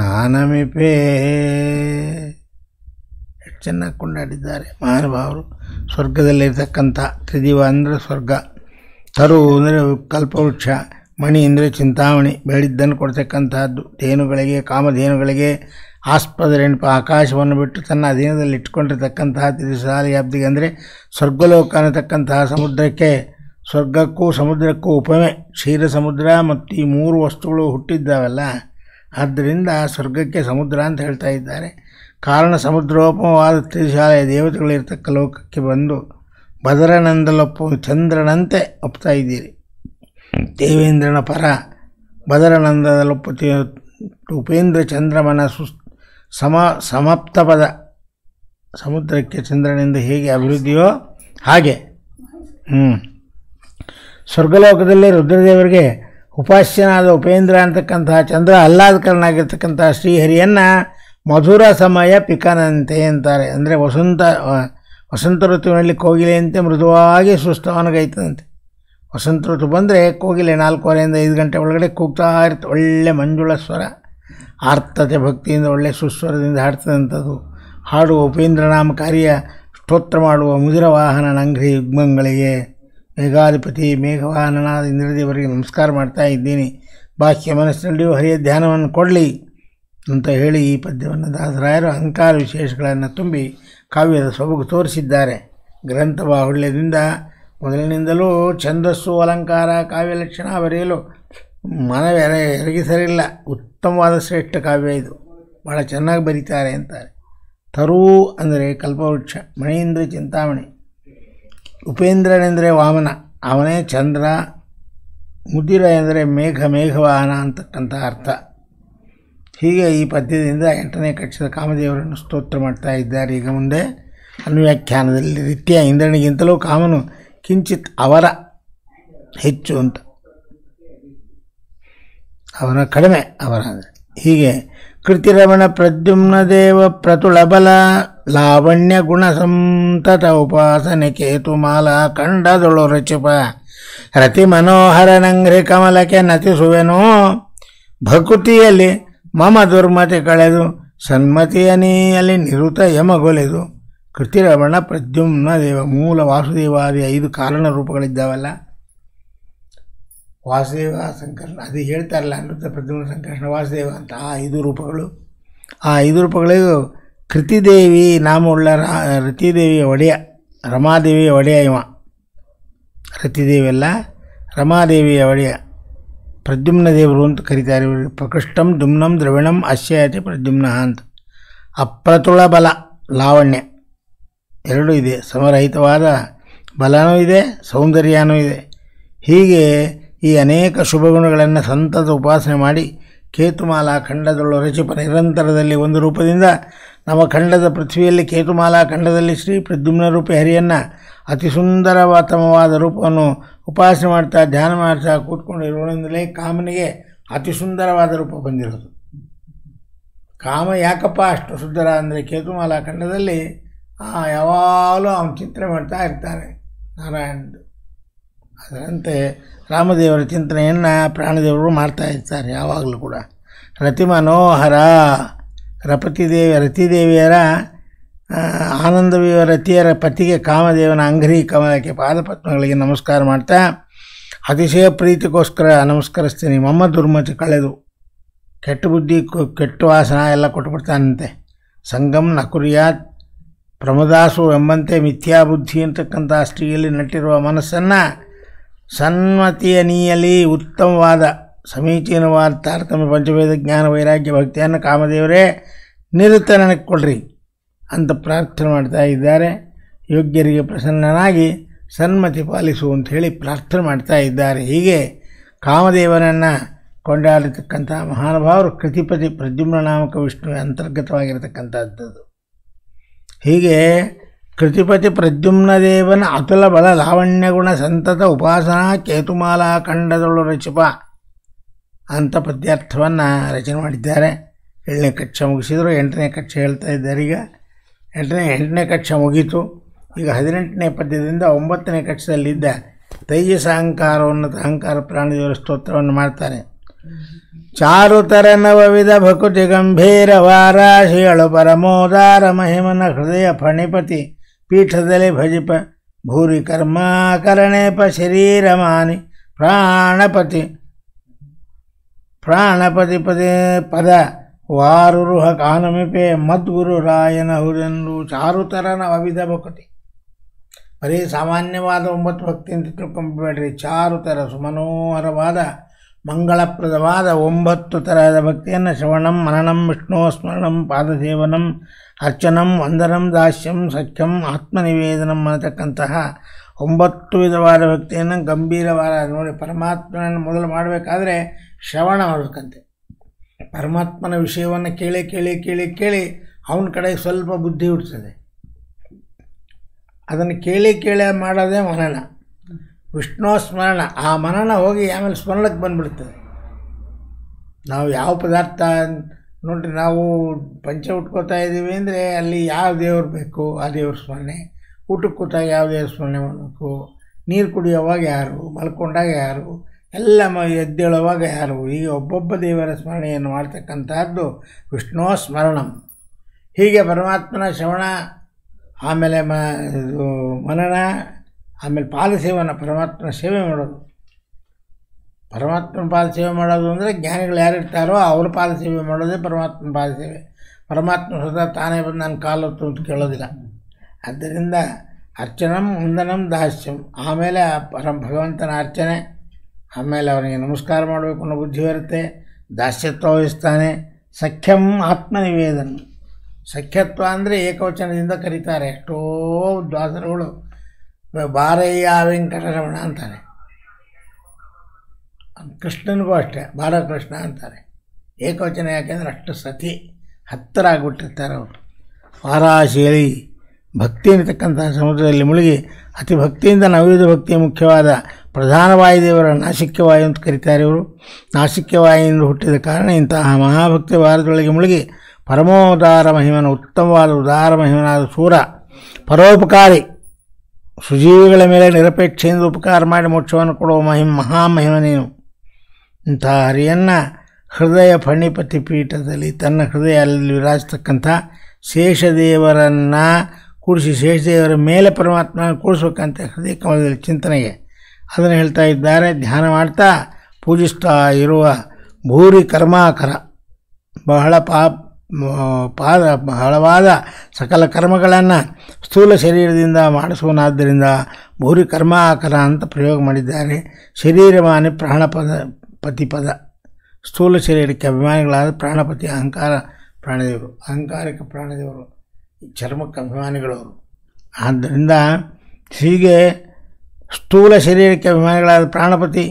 ಆನಮಿಪೇ ಚೆನ್ನಾಗಿ ಕೊಂಡಾಡಿದ್ದಾರೆ ಮಹಾನುಭಾವರು ಸ್ವರ್ಗದಲ್ಲಿರ್ತಕ್ಕಂಥ ತ್ರಿದಿವ ಅಂದರೆ ಸ್ವರ್ಗ ತರು ಅಂದರೆ ಕಲ್ಪವೃಕ್ಷ ಮಣಿ ಅಂದರೆ ಚಿಂತಾಮಣಿ ಬೇಡಿದ್ದನ್ನು ಕೊಡ್ತಕ್ಕಂಥದ್ದು ಧೇನುಗಳಿಗೆ ಕಾಮಧೇನುಗಳಿಗೆ ಆಸ್ಪದ ಆಕಾಶವನ್ನು ಬಿಟ್ಟು ತನ್ನ ಅಧೀನದಲ್ಲಿ ಇಟ್ಟುಕೊಂಡಿರ್ತಕ್ಕಂತಹ ಅಬ್ದಿಗೆ ಅಂದರೆ ಸ್ವರ್ಗಲೋಕ ಅನ್ನತಕ್ಕಂತಹ ಸಮುದ್ರಕ್ಕೆ ಸ್ವರ್ಗಕ್ಕೂ ಸಮುದ್ರಕ್ಕೂ ಉಪಮೆ ಕ್ಷೀರ ಸಮುದ್ರ ಮತ್ತು ಈ ಮೂರು ವಸ್ತುಗಳು ಹುಟ್ಟಿದ್ದಾವಲ್ಲ ಆದ್ದರಿಂದ ಸ್ವರ್ಗಕ್ಕೆ ಸಮುದ್ರ ಅಂತ ಹೇಳ್ತಾ ಇದ್ದಾರೆ ಕಾರಣ ಸಮುದ್ರೋಪಮವಾದ ತ್ರಿಶಾಲೆಯ ದೇವತೆಗಳಿರ್ತಕ್ಕ ಲೋಕಕ್ಕೆ ಬಂದು ಬದರನಂದಲೊಪ್ಪು ಚಂದ್ರನಂತೆ ಒಪ್ತಾ ಇದ್ದೀರಿ ದೇವೇಂದ್ರನ ಪರ ಬದರನಂದದಲ್ಲೊಪ್ಪು ಉಪೇಂದ್ರ ಚಂದ್ರಮನ ಸುಸ್ ಸಮ ಸಮಾಪ್ತಪದ ಸಮುದ್ರಕ್ಕೆ ಚಂದ್ರನಿಂದ ಹೇಗೆ ಅಭಿವೃದ್ಧಿಯೋ ಹಾಗೆ ಹ್ಞೂ ಸ್ವರ್ಗಲೋಕದಲ್ಲಿ ರುದ್ರದೇವರಿಗೆ ಉಪಾಸ್ಯನಾದ ಉಪೇಂದ್ರ ಅಂತಕ್ಕಂತಹ ಚಂದ್ರ ಅಲ್ಲಾದಕರನಾಗಿರ್ತಕ್ಕಂತಹ ಶ್ರೀಹರಿಯನ್ನು ಮಧುರ ಸಮಯ ಪಿಕನಂತೆ ಅಂತಾರೆ ಅಂದರೆ ವಸಂತ ವಸಂತ ಋತುವಿನಲ್ಲಿ ಕೋಗಿಲೆಯಂತೆ ಮೃದುವಾಗಿ ಸುಸ್ತವನಗೈತದಂತೆ ವಸಂತ ಋತು ಬಂದರೆ ಕೋಗಿಲೆ ನಾಲ್ಕೂವರೆಯಿಂದ ಐದು ಗಂಟೆ ಒಳಗಡೆ ಕೂಗ್ತಾ ಇರ್ತ ಒಳ್ಳೆ ಮಂಜುಳ ಸ್ವರ ಆರ್ತತೆ ಭಕ್ತಿಯಿಂದ ಒಳ್ಳೆಯ ಸುಸ್ವರದಿಂದ ಹಾಡ್ತದಂಥದ್ದು ಹಾಡುವ ಉಪೇಂದ್ರನಾಮ ಕಾರ್ಯ ಸ್ತೋತ್ರ ಮಾಡುವ ಮುದಿರ ವಾಹನ ನಂಗ್ರಿ ಯುಗ್ಮಗಳಿಗೆ ಮೇಘಾಧಿಪತಿ ಮೇಘವಾಹನನಾದ ಇಂದ್ರದೇವರಿಗೆ ನಮಸ್ಕಾರ ಮಾಡ್ತಾ ಇದ್ದೀನಿ ಬಾಹ್ಯ ಮನಸ್ಸಿನಲ್ಲಿಯೂ ಹರಿಯ ಧ್ಯಾನವನ್ನು ಕೊಡಲಿ ಅಂತ ಹೇಳಿ ಈ ಪದ್ಯವನ್ನು ದಾಸರಾಯರು ಅಹಂಕಾರ ವಿಶೇಷಗಳನ್ನು ತುಂಬಿ ಕಾವ್ಯದ ಸೊಬಗು ತೋರಿಸಿದ್ದಾರೆ ಗ್ರಂಥ ಬಾಹುಳ್ಯದಿಂದ ಮೊದಲಿನಿಂದಲೂ ಛಂದಸ್ಸು ಅಲಂಕಾರ ಕಾವ್ಯ ಲಕ್ಷಣ ಬರೆಯಲು ಎರಗಿಸಲಿಲ್ಲ ಉತ್ ಉತ್ತಮವಾದ ಶ್ರೇಷ್ಠ ಕಾವ್ಯ ಇದು ಭಾಳ ಚೆನ್ನಾಗಿ ಬರೀತಾರೆ ಅಂತಾರೆ ತರು ಅಂದರೆ ಕಲ್ಪವೃಕ್ಷ ಮಣೀಂದ್ರ ಚಿಂತಾಮಣಿ ಉಪೇಂದ್ರನೆಂದರೆ ವಾಮನ ಅವನೇ ಚಂದ್ರ ಮುದಿರ ಎಂದರೆ ಮೇಘ ಮೇಘವಾಹನ ಅಂತಕ್ಕಂಥ ಅರ್ಥ ಹೀಗೆ ಈ ಪದ್ಯದಿಂದ ಎಂಟನೇ ಕಕ್ಷದ ಕಾಮದೇವರನ್ನು ಸ್ತೋತ್ರ ಮಾಡ್ತಾ ಇದ್ದಾರೆ ಈಗ ಮುಂದೆ ಅನ್ವ್ಯಾಖ್ಯಾನದಲ್ಲಿ ರೀತಿಯ ಇಂದ್ರನಿಗಿಂತಲೂ ಕಾಮನು ಕಿಂಚಿತ್ ಅವರ ಹೆಚ್ಚು ಅಂತ ಅವನ ಕಡಿಮೆ ಅವನ ಹೀಗೆ ಕೃತಿರಮಣ ಪ್ರದ್ಯುಮ್ನ ದೇವ ಪ್ರತುಳಬಲ ಲಾವಣ್ಯ ಗುಣ ಸಂತತ ಉಪಾಸನೆ ಕೇತುಮಾಲ ಕಂಡದೊಳು ರಚಿಪ ರತಿ ಮನೋಹರ ನಂಗ್ರಿ ಕಮಲಕ್ಕೆ ನತಿಸುವೆನೋ ಭಕೃತಿಯಲ್ಲಿ ಮಮ ದುರ್ಮತಿ ಕಳೆದು ಸನ್ಮತಿಯನಿಯಲ್ಲಿ ನಿರುತ ಯಮಗೊಲೆದು ಕೃತಿರಮಣ ಪ್ರದ್ಯುಮ್ನ ದೇವ ಮೂಲ ವಾಸುದೇವಾದಿ ಐದು ಕಾರಣ ರೂಪಗಳಿದ್ದಾವಲ್ಲ ವಾಸುದೇವ ಸಂಕರ್ಷಣ ಅದು ಹೇಳ್ತಾರಲ್ಲ ಅನೃತ ಪ್ರದ್ಯುಮ್ನ ಸಂಕರ್ಷಣ ವಾಸುದೇವ ಅಂತ ಆ ಐದು ರೂಪಗಳು ಆ ಐದು ರೂಪಗಳಿಗೂ ಕೃತಿದೇವಿ ನಾಮವುಳ್ಳ ರಾ ರತಿದೇವಿಯ ಒಡೆಯ ರಮಾದೇವಿಯ ಒಡೆಯ ಇವ ರತಿದೇವಿಯಲ್ಲ ರಮಾದೇವಿಯ ಒಡೆಯ ಪ್ರದ್ಯುಮ್ನ ದೇವರು ಅಂತ ಕರೀತಾರೆ ಇವರು ಪ್ರಕೃಷ್ಟಂ ದುಮ್ನಂ ದ್ರವಿಣಂ ಅಶ್ಚಯತೆ ಪ್ರದ್ಯುಮ್ನ ಅಂತ ಅಪ್ರತುಳ ಬಲ ಲಾವಣ್ಯ ಎರಡೂ ಇದೆ ಸಮರಹಿತವಾದ ಬಲನೂ ಇದೆ ಸೌಂದರ್ಯನೂ ಇದೆ ಹೀಗೆ ಈ ಅನೇಕ ಶುಭಗುಣಗಳನ್ನು ಸಂತತ ಉಪಾಸನೆ ಮಾಡಿ ಕೇತುಮಾಲಾ ಖಂಡದೊಳು ರಚಿಪ ನಿರಂತರದಲ್ಲಿ ಒಂದು ರೂಪದಿಂದ ನಮ್ಮ ಖಂಡದ ಪೃಥ್ವಿಯಲ್ಲಿ ಕೇತುಮಾಲಾ ಖಂಡದಲ್ಲಿ ಶ್ರೀ ಪ್ರದ್ಯುಮ್ನ ರೂಪಿ ಹರಿಯನ್ನು ಅತಿ ಸುಂದರವಾತಮವಾದ ರೂಪವನ್ನು ಉಪಾಸನೆ ಮಾಡ್ತಾ ಧ್ಯಾನ ಮಾಡ್ತಾ ಕೂತ್ಕೊಂಡಿರೋದ್ರಿಂದಲೇ ಕಾಮನಿಗೆ ಅತಿ ಸುಂದರವಾದ ರೂಪ ಬಂದಿರೋದು ಕಾಮ ಯಾಕಪ್ಪ ಅಷ್ಟು ಸುಂದರ ಅಂದರೆ ಕೇತುಮಾಲಾ ಖಂಡದಲ್ಲಿ ಯಾವಾಗಲೂ ಅವನು ಚಿಂತನೆ ಮಾಡ್ತಾ ಇರ್ತಾರೆ ನಾರಾಯಣದು ಅದರಂತೆ ರಾಮದೇವರ ಚಿಂತನೆಯನ್ನು ಪ್ರಾಣದೇವರು ಮಾಡ್ತಾ ಇರ್ತಾರೆ ಯಾವಾಗಲೂ ಕೂಡ ರತಿ ಮನೋಹರ ರಪತಿದೇವಿ ರತಿದೇವಿಯರ ಆನಂದ ರತಿಯರ ಪತಿಗೆ ಕಾಮದೇವನ ಅಂಗರಿ ಕಮಲಕ್ಕೆ ಪಾದಪತ್ಮಗಳಿಗೆ ನಮಸ್ಕಾರ ಮಾಡ್ತಾ ಅತಿಶಯ ಪ್ರೀತಿಗೋಸ್ಕರ ನಮಸ್ಕರಿಸ್ತೀನಿ ಮಮ್ಮ ದುರ್ಮತಿ ಕಳೆದು ಕೆಟ್ಟ ಬುದ್ಧಿ ಕೆಟ್ಟ ವಾಸನ ಎಲ್ಲ ಕೊಟ್ಟುಬಿಡ್ತಾನಂತೆ ಸಂಗಮ್ ನಕುರಿಯಾತ್ ಪ್ರಮದಾಸು ಎಂಬಂತೆ ಮಿಥ್ಯಾಬುದ್ಧಿ ಅಂತಕ್ಕಂಥ ಅಷ್ಟಿಯಲ್ಲಿ ನಟ್ಟಿರುವ ಮನಸ್ಸನ್ನು ಸನ್ಮತಿಯ ನೀಯಲ್ಲಿ ಉತ್ತಮವಾದ ಸಮೀಚೀನವಾದ ತಾರತಮ್ಯ ಪಂಚಭೇದ ಜ್ಞಾನ ವೈರಾಗ್ಯ ಭಕ್ತಿಯನ್ನು ಕಾಮದೇವರೇ ನನಗೆ ಕೊಡ್ರಿ ಅಂತ ಪ್ರಾರ್ಥನೆ ಮಾಡ್ತಾ ಇದ್ದಾರೆ ಯೋಗ್ಯರಿಗೆ ಪ್ರಸನ್ನನಾಗಿ ಸನ್ಮತಿ ಪಾಲಿಸು ಅಂತ ಹೇಳಿ ಪ್ರಾರ್ಥನೆ ಮಾಡ್ತಾ ಇದ್ದಾರೆ ಹೀಗೆ ಕಾಮದೇವನನ್ನು ಕೊಂಡಾಡಿರ್ತಕ್ಕಂಥ ಮಹಾನುಭಾವರು ಕೃತಿಪತಿ ಪ್ರದ್ಯುಮ್ನ ನಾಮಕ ವಿಷ್ಣುವಿನ ಅಂತರ್ಗತವಾಗಿರತಕ್ಕಂಥದ್ದು ಹೀಗೆ ಕೃತಿಪತಿ ಪ್ರದ್ಯುಮ್ನದೇವನ ಅತುಲ ಬಲ ಲಾವಣ್ಯಗುಣ ಸಂತತ ಉಪಾಸನಾ ಕೇತುಮಾಲಾ ಖಂಡದಳು ರಚಿಪ ಅಂತ ಪದ್ಯಾರ್ಥವನ್ನು ರಚನೆ ಮಾಡಿದ್ದಾರೆ ಏಳನೇ ಕಕ್ಷೆ ಮುಗಿಸಿದರು ಎಂಟನೇ ಕಕ್ಷೆ ಹೇಳ್ತಾ ಇದ್ದಾರೆ ಈಗ ಎಂಟನೇ ಎಂಟನೇ ಕಕ್ಷೆ ಮುಗೀತು ಈಗ ಹದಿನೆಂಟನೇ ಪದ್ಯದಿಂದ ಒಂಬತ್ತನೇ ಕಕ್ಷದಲ್ಲಿದ್ದ ತೈಜಸ ಅಹಂಕಾರವನ್ನು ಅಹಂಕಾರ ಪ್ರಾಣಿದೇವರ ಸ್ತೋತ್ರವನ್ನು ಮಾಡ್ತಾರೆ ಚಾರುತರ ನವವಿಧ ಭಕುತಿ ಗಂಭೀರ ವಾರಾಶಿಗಳು ಪರಮೋದಾರ ಮಹಿಮನ ಹೃದಯ ಫಣಿಪತಿ ಪೀಠದಲ್ಲಿ ಭಜಿಪ ಭೂರಿ ಕರ್ಮಾಕರಣೇಪ ಶರೀರಮಾನಿ ಪ್ರಾಣಪತಿ ಪ್ರಾಣಪತಿ ಪದೇ ಪದ ವಾರುರುಹ ಕಾನಮಿಪೆ ಮದ್ಗುರು ರಾಯನ ಹುರೆಂದು ಚಾರುತರನ ಅವಿಧ ಬಕತಿ ಬರೀ ಸಾಮಾನ್ಯವಾದ ಒಂಬತ್ತು ಭಕ್ತಿ ಅಂತ ತಿಳ್ಕೊಂಬೇಡ್ರಿ ಚಾರುತರ ಸುಮನೋಹರವಾದ ಮಂಗಳಪ್ರದವಾದ ಒಂಬತ್ತು ತರಹದ ಭಕ್ತಿಯನ್ನು ಶ್ರವಣಂ ಮನನಂ ವಿಷ್ಣು ಸ್ಮರಣಂ ಪಾದಸೇವನಂ ಅರ್ಚನಂ ವಂದನಂ ದಾಸ್ಯಂ ಸಖ್ಯಂ ಆತ್ಮನಿವೇದನಂ ಅನ್ನತಕ್ಕಂತಹ ಒಂಬತ್ತು ವಿಧವಾದ ಭಕ್ತಿಯನ್ನು ಗಂಭೀರವಾದ ನೋಡಿ ಪರಮಾತ್ಮನನ್ನು ಮೊದಲು ಮಾಡಬೇಕಾದ್ರೆ ಶ್ರವಣ ಮಾಡಬೇಕಂತೆ ಪರಮಾತ್ಮನ ವಿಷಯವನ್ನು ಕೇಳಿ ಕೇಳಿ ಕೇಳಿ ಕೇಳಿ ಅವನ ಕಡೆ ಸ್ವಲ್ಪ ಬುದ್ಧಿ ಹುಡ್ತದೆ ಅದನ್ನು ಕೇಳಿ ಕೇಳಿ ಮಾಡೋದೇ ಮನನ ವಿಷ್ಣು ಸ್ಮರಣ ಆ ಮನನ ಹೋಗಿ ಆಮೇಲೆ ಸ್ಮರಣಕ್ಕೆ ಬಂದ್ಬಿಡ್ತದೆ ನಾವು ಯಾವ ಪದಾರ್ಥ ನೋಡ್ರಿ ನಾವು ಪಂಚ ಉಟ್ಕೋತಾ ಇದ್ದೀವಿ ಅಂದರೆ ಅಲ್ಲಿ ಯಾವ ದೇವ್ರು ಬೇಕು ಆ ದೇವ್ರ ಸ್ಮರಣೆ ಊಟಕ್ಕೆ ಕೂತಾಗ ಯಾವ ದೇವ್ರ ಸ್ಮರಣೆ ಮಾಡಬೇಕು ನೀರು ಕುಡಿಯೋವಾಗ ಯಾರು ಮಲ್ಕೊಂಡಾಗ ಯಾರು ಎಲ್ಲ ಮ ಎದ್ದೇಳುವಾಗ ಯಾರು ಈಗ ಒಬ್ಬೊಬ್ಬ ದೇವರ ಸ್ಮರಣೆಯನ್ನು ಮಾಡ್ತಕ್ಕಂಥದ್ದು ವಿಷ್ಣುವ ಸ್ಮರಣಂ ಹೀಗೆ ಪರಮಾತ್ಮನ ಶ್ರವಣ ಆಮೇಲೆ ಮ ಮನನ ಆಮೇಲೆ ಪಾದ ಸೇವನ ಪರಮಾತ್ಮನ ಸೇವೆ ಮಾಡೋದು ಪರಮಾತ್ಮನ ಪಾದ ಸೇವೆ ಮಾಡೋದು ಅಂದರೆ ಜ್ಞಾನಿಗಳು ಯಾರಿರ್ತಾರೋ ಅವ್ರ ಪಾದ ಸೇವೆ ಮಾಡೋದೇ ಪರಮಾತ್ಮನ ಪಾದ ಸೇವೆ ಪರಮಾತ್ಮ ಸ್ವತಃ ತಾನೇ ಬಂದು ನಾನು ಕಾಲೊತ್ತು ಅಂತ ಕೇಳೋದಿಲ್ಲ ಆದ್ದರಿಂದ ಅರ್ಚನಂ ವಂದನಂ ದಾಸ್ಯಂ ಆಮೇಲೆ ಆ ಪರಮ ಭಗವಂತನ ಅರ್ಚನೆ ಆಮೇಲೆ ಅವನಿಗೆ ನಮಸ್ಕಾರ ಮಾಡಬೇಕು ಅನ್ನೋ ಬುದ್ಧಿ ಬರುತ್ತೆ ದಾಸ್ಯತ್ವ ವಹಿಸ್ತಾನೆ ಸಖ್ಯಂ ಆತ್ಮ ನಿವೇದನ ಸಖ್ಯತ್ವ ಅಂದರೆ ಏಕವಚನದಿಂದ ಕರೀತಾರೆ ಎಷ್ಟೋ ದ್ವಾಸರುಗಳು ಬಾರಯ್ಯ ವೆಂಕಟರಮಣ ಅಂತಾರೆ ಕೃಷ್ಣನಿಗೂ ಅಷ್ಟೇ ಬಾಲಕೃಷ್ಣ ಅಂತಾರೆ ಏಕವಚನ ಯಾಕೆಂದರೆ ಅಷ್ಟು ಸತಿ ಹತ್ತಿರ ಆಗಿಬಿಟ್ಟಿರ್ತಾರೆ ಅವರು ವಾರಾಶಿಯಲ್ಲಿ ಭಕ್ತಿ ಅನ್ನತಕ್ಕಂಥ ಸಮುದ್ರದಲ್ಲಿ ಮುಳುಗಿ ಅತಿ ಭಕ್ತಿಯಿಂದ ನವಯುಧ ಭಕ್ತಿಯ ಮುಖ್ಯವಾದ ಪ್ರಧಾನ ವಾಯುದೇವರ ನಾಸಿಕ್ಯವಾಯು ಅಂತ ಕರೀತಾರೆ ಇವರು ನಾಸಿಕ್ಯವಾಯಿಂದ ಹುಟ್ಟಿದ ಕಾರಣ ಇಂತಹ ಮಹಾಭಕ್ತಿ ವಾರದೊಳಗೆ ಮುಳುಗಿ ಪರಮೋದಾರ ಮಹಿಮನ ಉತ್ತಮವಾದ ಉದಾರ ಮಹಿಮನಾದ ಸೂರ ಪರೋಪಕಾರಿ ಸುಜೀವಿಗಳ ಮೇಲೆ ನಿರಪೇಕ್ಷೆಯಿಂದ ಉಪಕಾರ ಮಾಡಿ ಮೋಕ್ಷವನ್ನು ಕೊಡುವ ಮಹಿಮ್ ಮಹಾಮಹಿಮ ನೀನು ಇಂಥ ಹರಿಯನ್ನು ಹೃದಯ ಫಣಿಪತಿ ಪೀಠದಲ್ಲಿ ತನ್ನ ಹೃದಯ ಅಲ್ಲಿ ವಿರಾಜಿಸ್ತಕ್ಕಂಥ ಶೇಷದೇವರನ್ನು ಕೂಡಿಸಿ ಶೇಷದೇವರ ಮೇಲೆ ಪರಮಾತ್ಮ ಕೂಡಿಸ್ಬೇಕಂತ ಹೃದಯ ಕಮಲದಲ್ಲಿ ಚಿಂತನೆಗೆ ಅದನ್ನು ಹೇಳ್ತಾ ಇದ್ದಾರೆ ಧ್ಯಾನ ಮಾಡ್ತಾ ಪೂಜಿಸ್ತಾ ಇರುವ ಭೂರಿ ಕರ್ಮಾಕರ ಬಹಳ ಪಾಪ ಪಾದ ಬಹಳವಾದ ಸಕಲ ಕರ್ಮಗಳನ್ನು ಸ್ಥೂಲ ಶರೀರದಿಂದ ಮಾಡಿಸುವನಾದ್ದರಿಂದ ಭೂರಿ ಕರ್ಮಾಕರ ಅಂತ ಪ್ರಯೋಗ ಮಾಡಿದ್ದಾರೆ ಶರೀರವಾನಿ ಪ್ರಾಣಪದ ಪದ ಸ್ಥೂಲ ಶರೀರಕ್ಕೆ ಅಭಿಮಾನಿಗಳಾದ ಪ್ರಾಣಪತಿ ಅಹಂಕಾರ ಪ್ರಾಣದೇವರು ಅಹಂಕಾರಿಕ ಪ್ರಾಣದೇವರು ಚರ್ಮಕ್ಕೆ ಅಭಿಮಾನಿಗಳವರು ಆದ್ದರಿಂದ ಹೀಗೆ ಸ್ಥೂಲ ಶರೀರಕ್ಕೆ ಅಭಿಮಾನಿಗಳಾದ ಪ್ರಾಣಪತಿ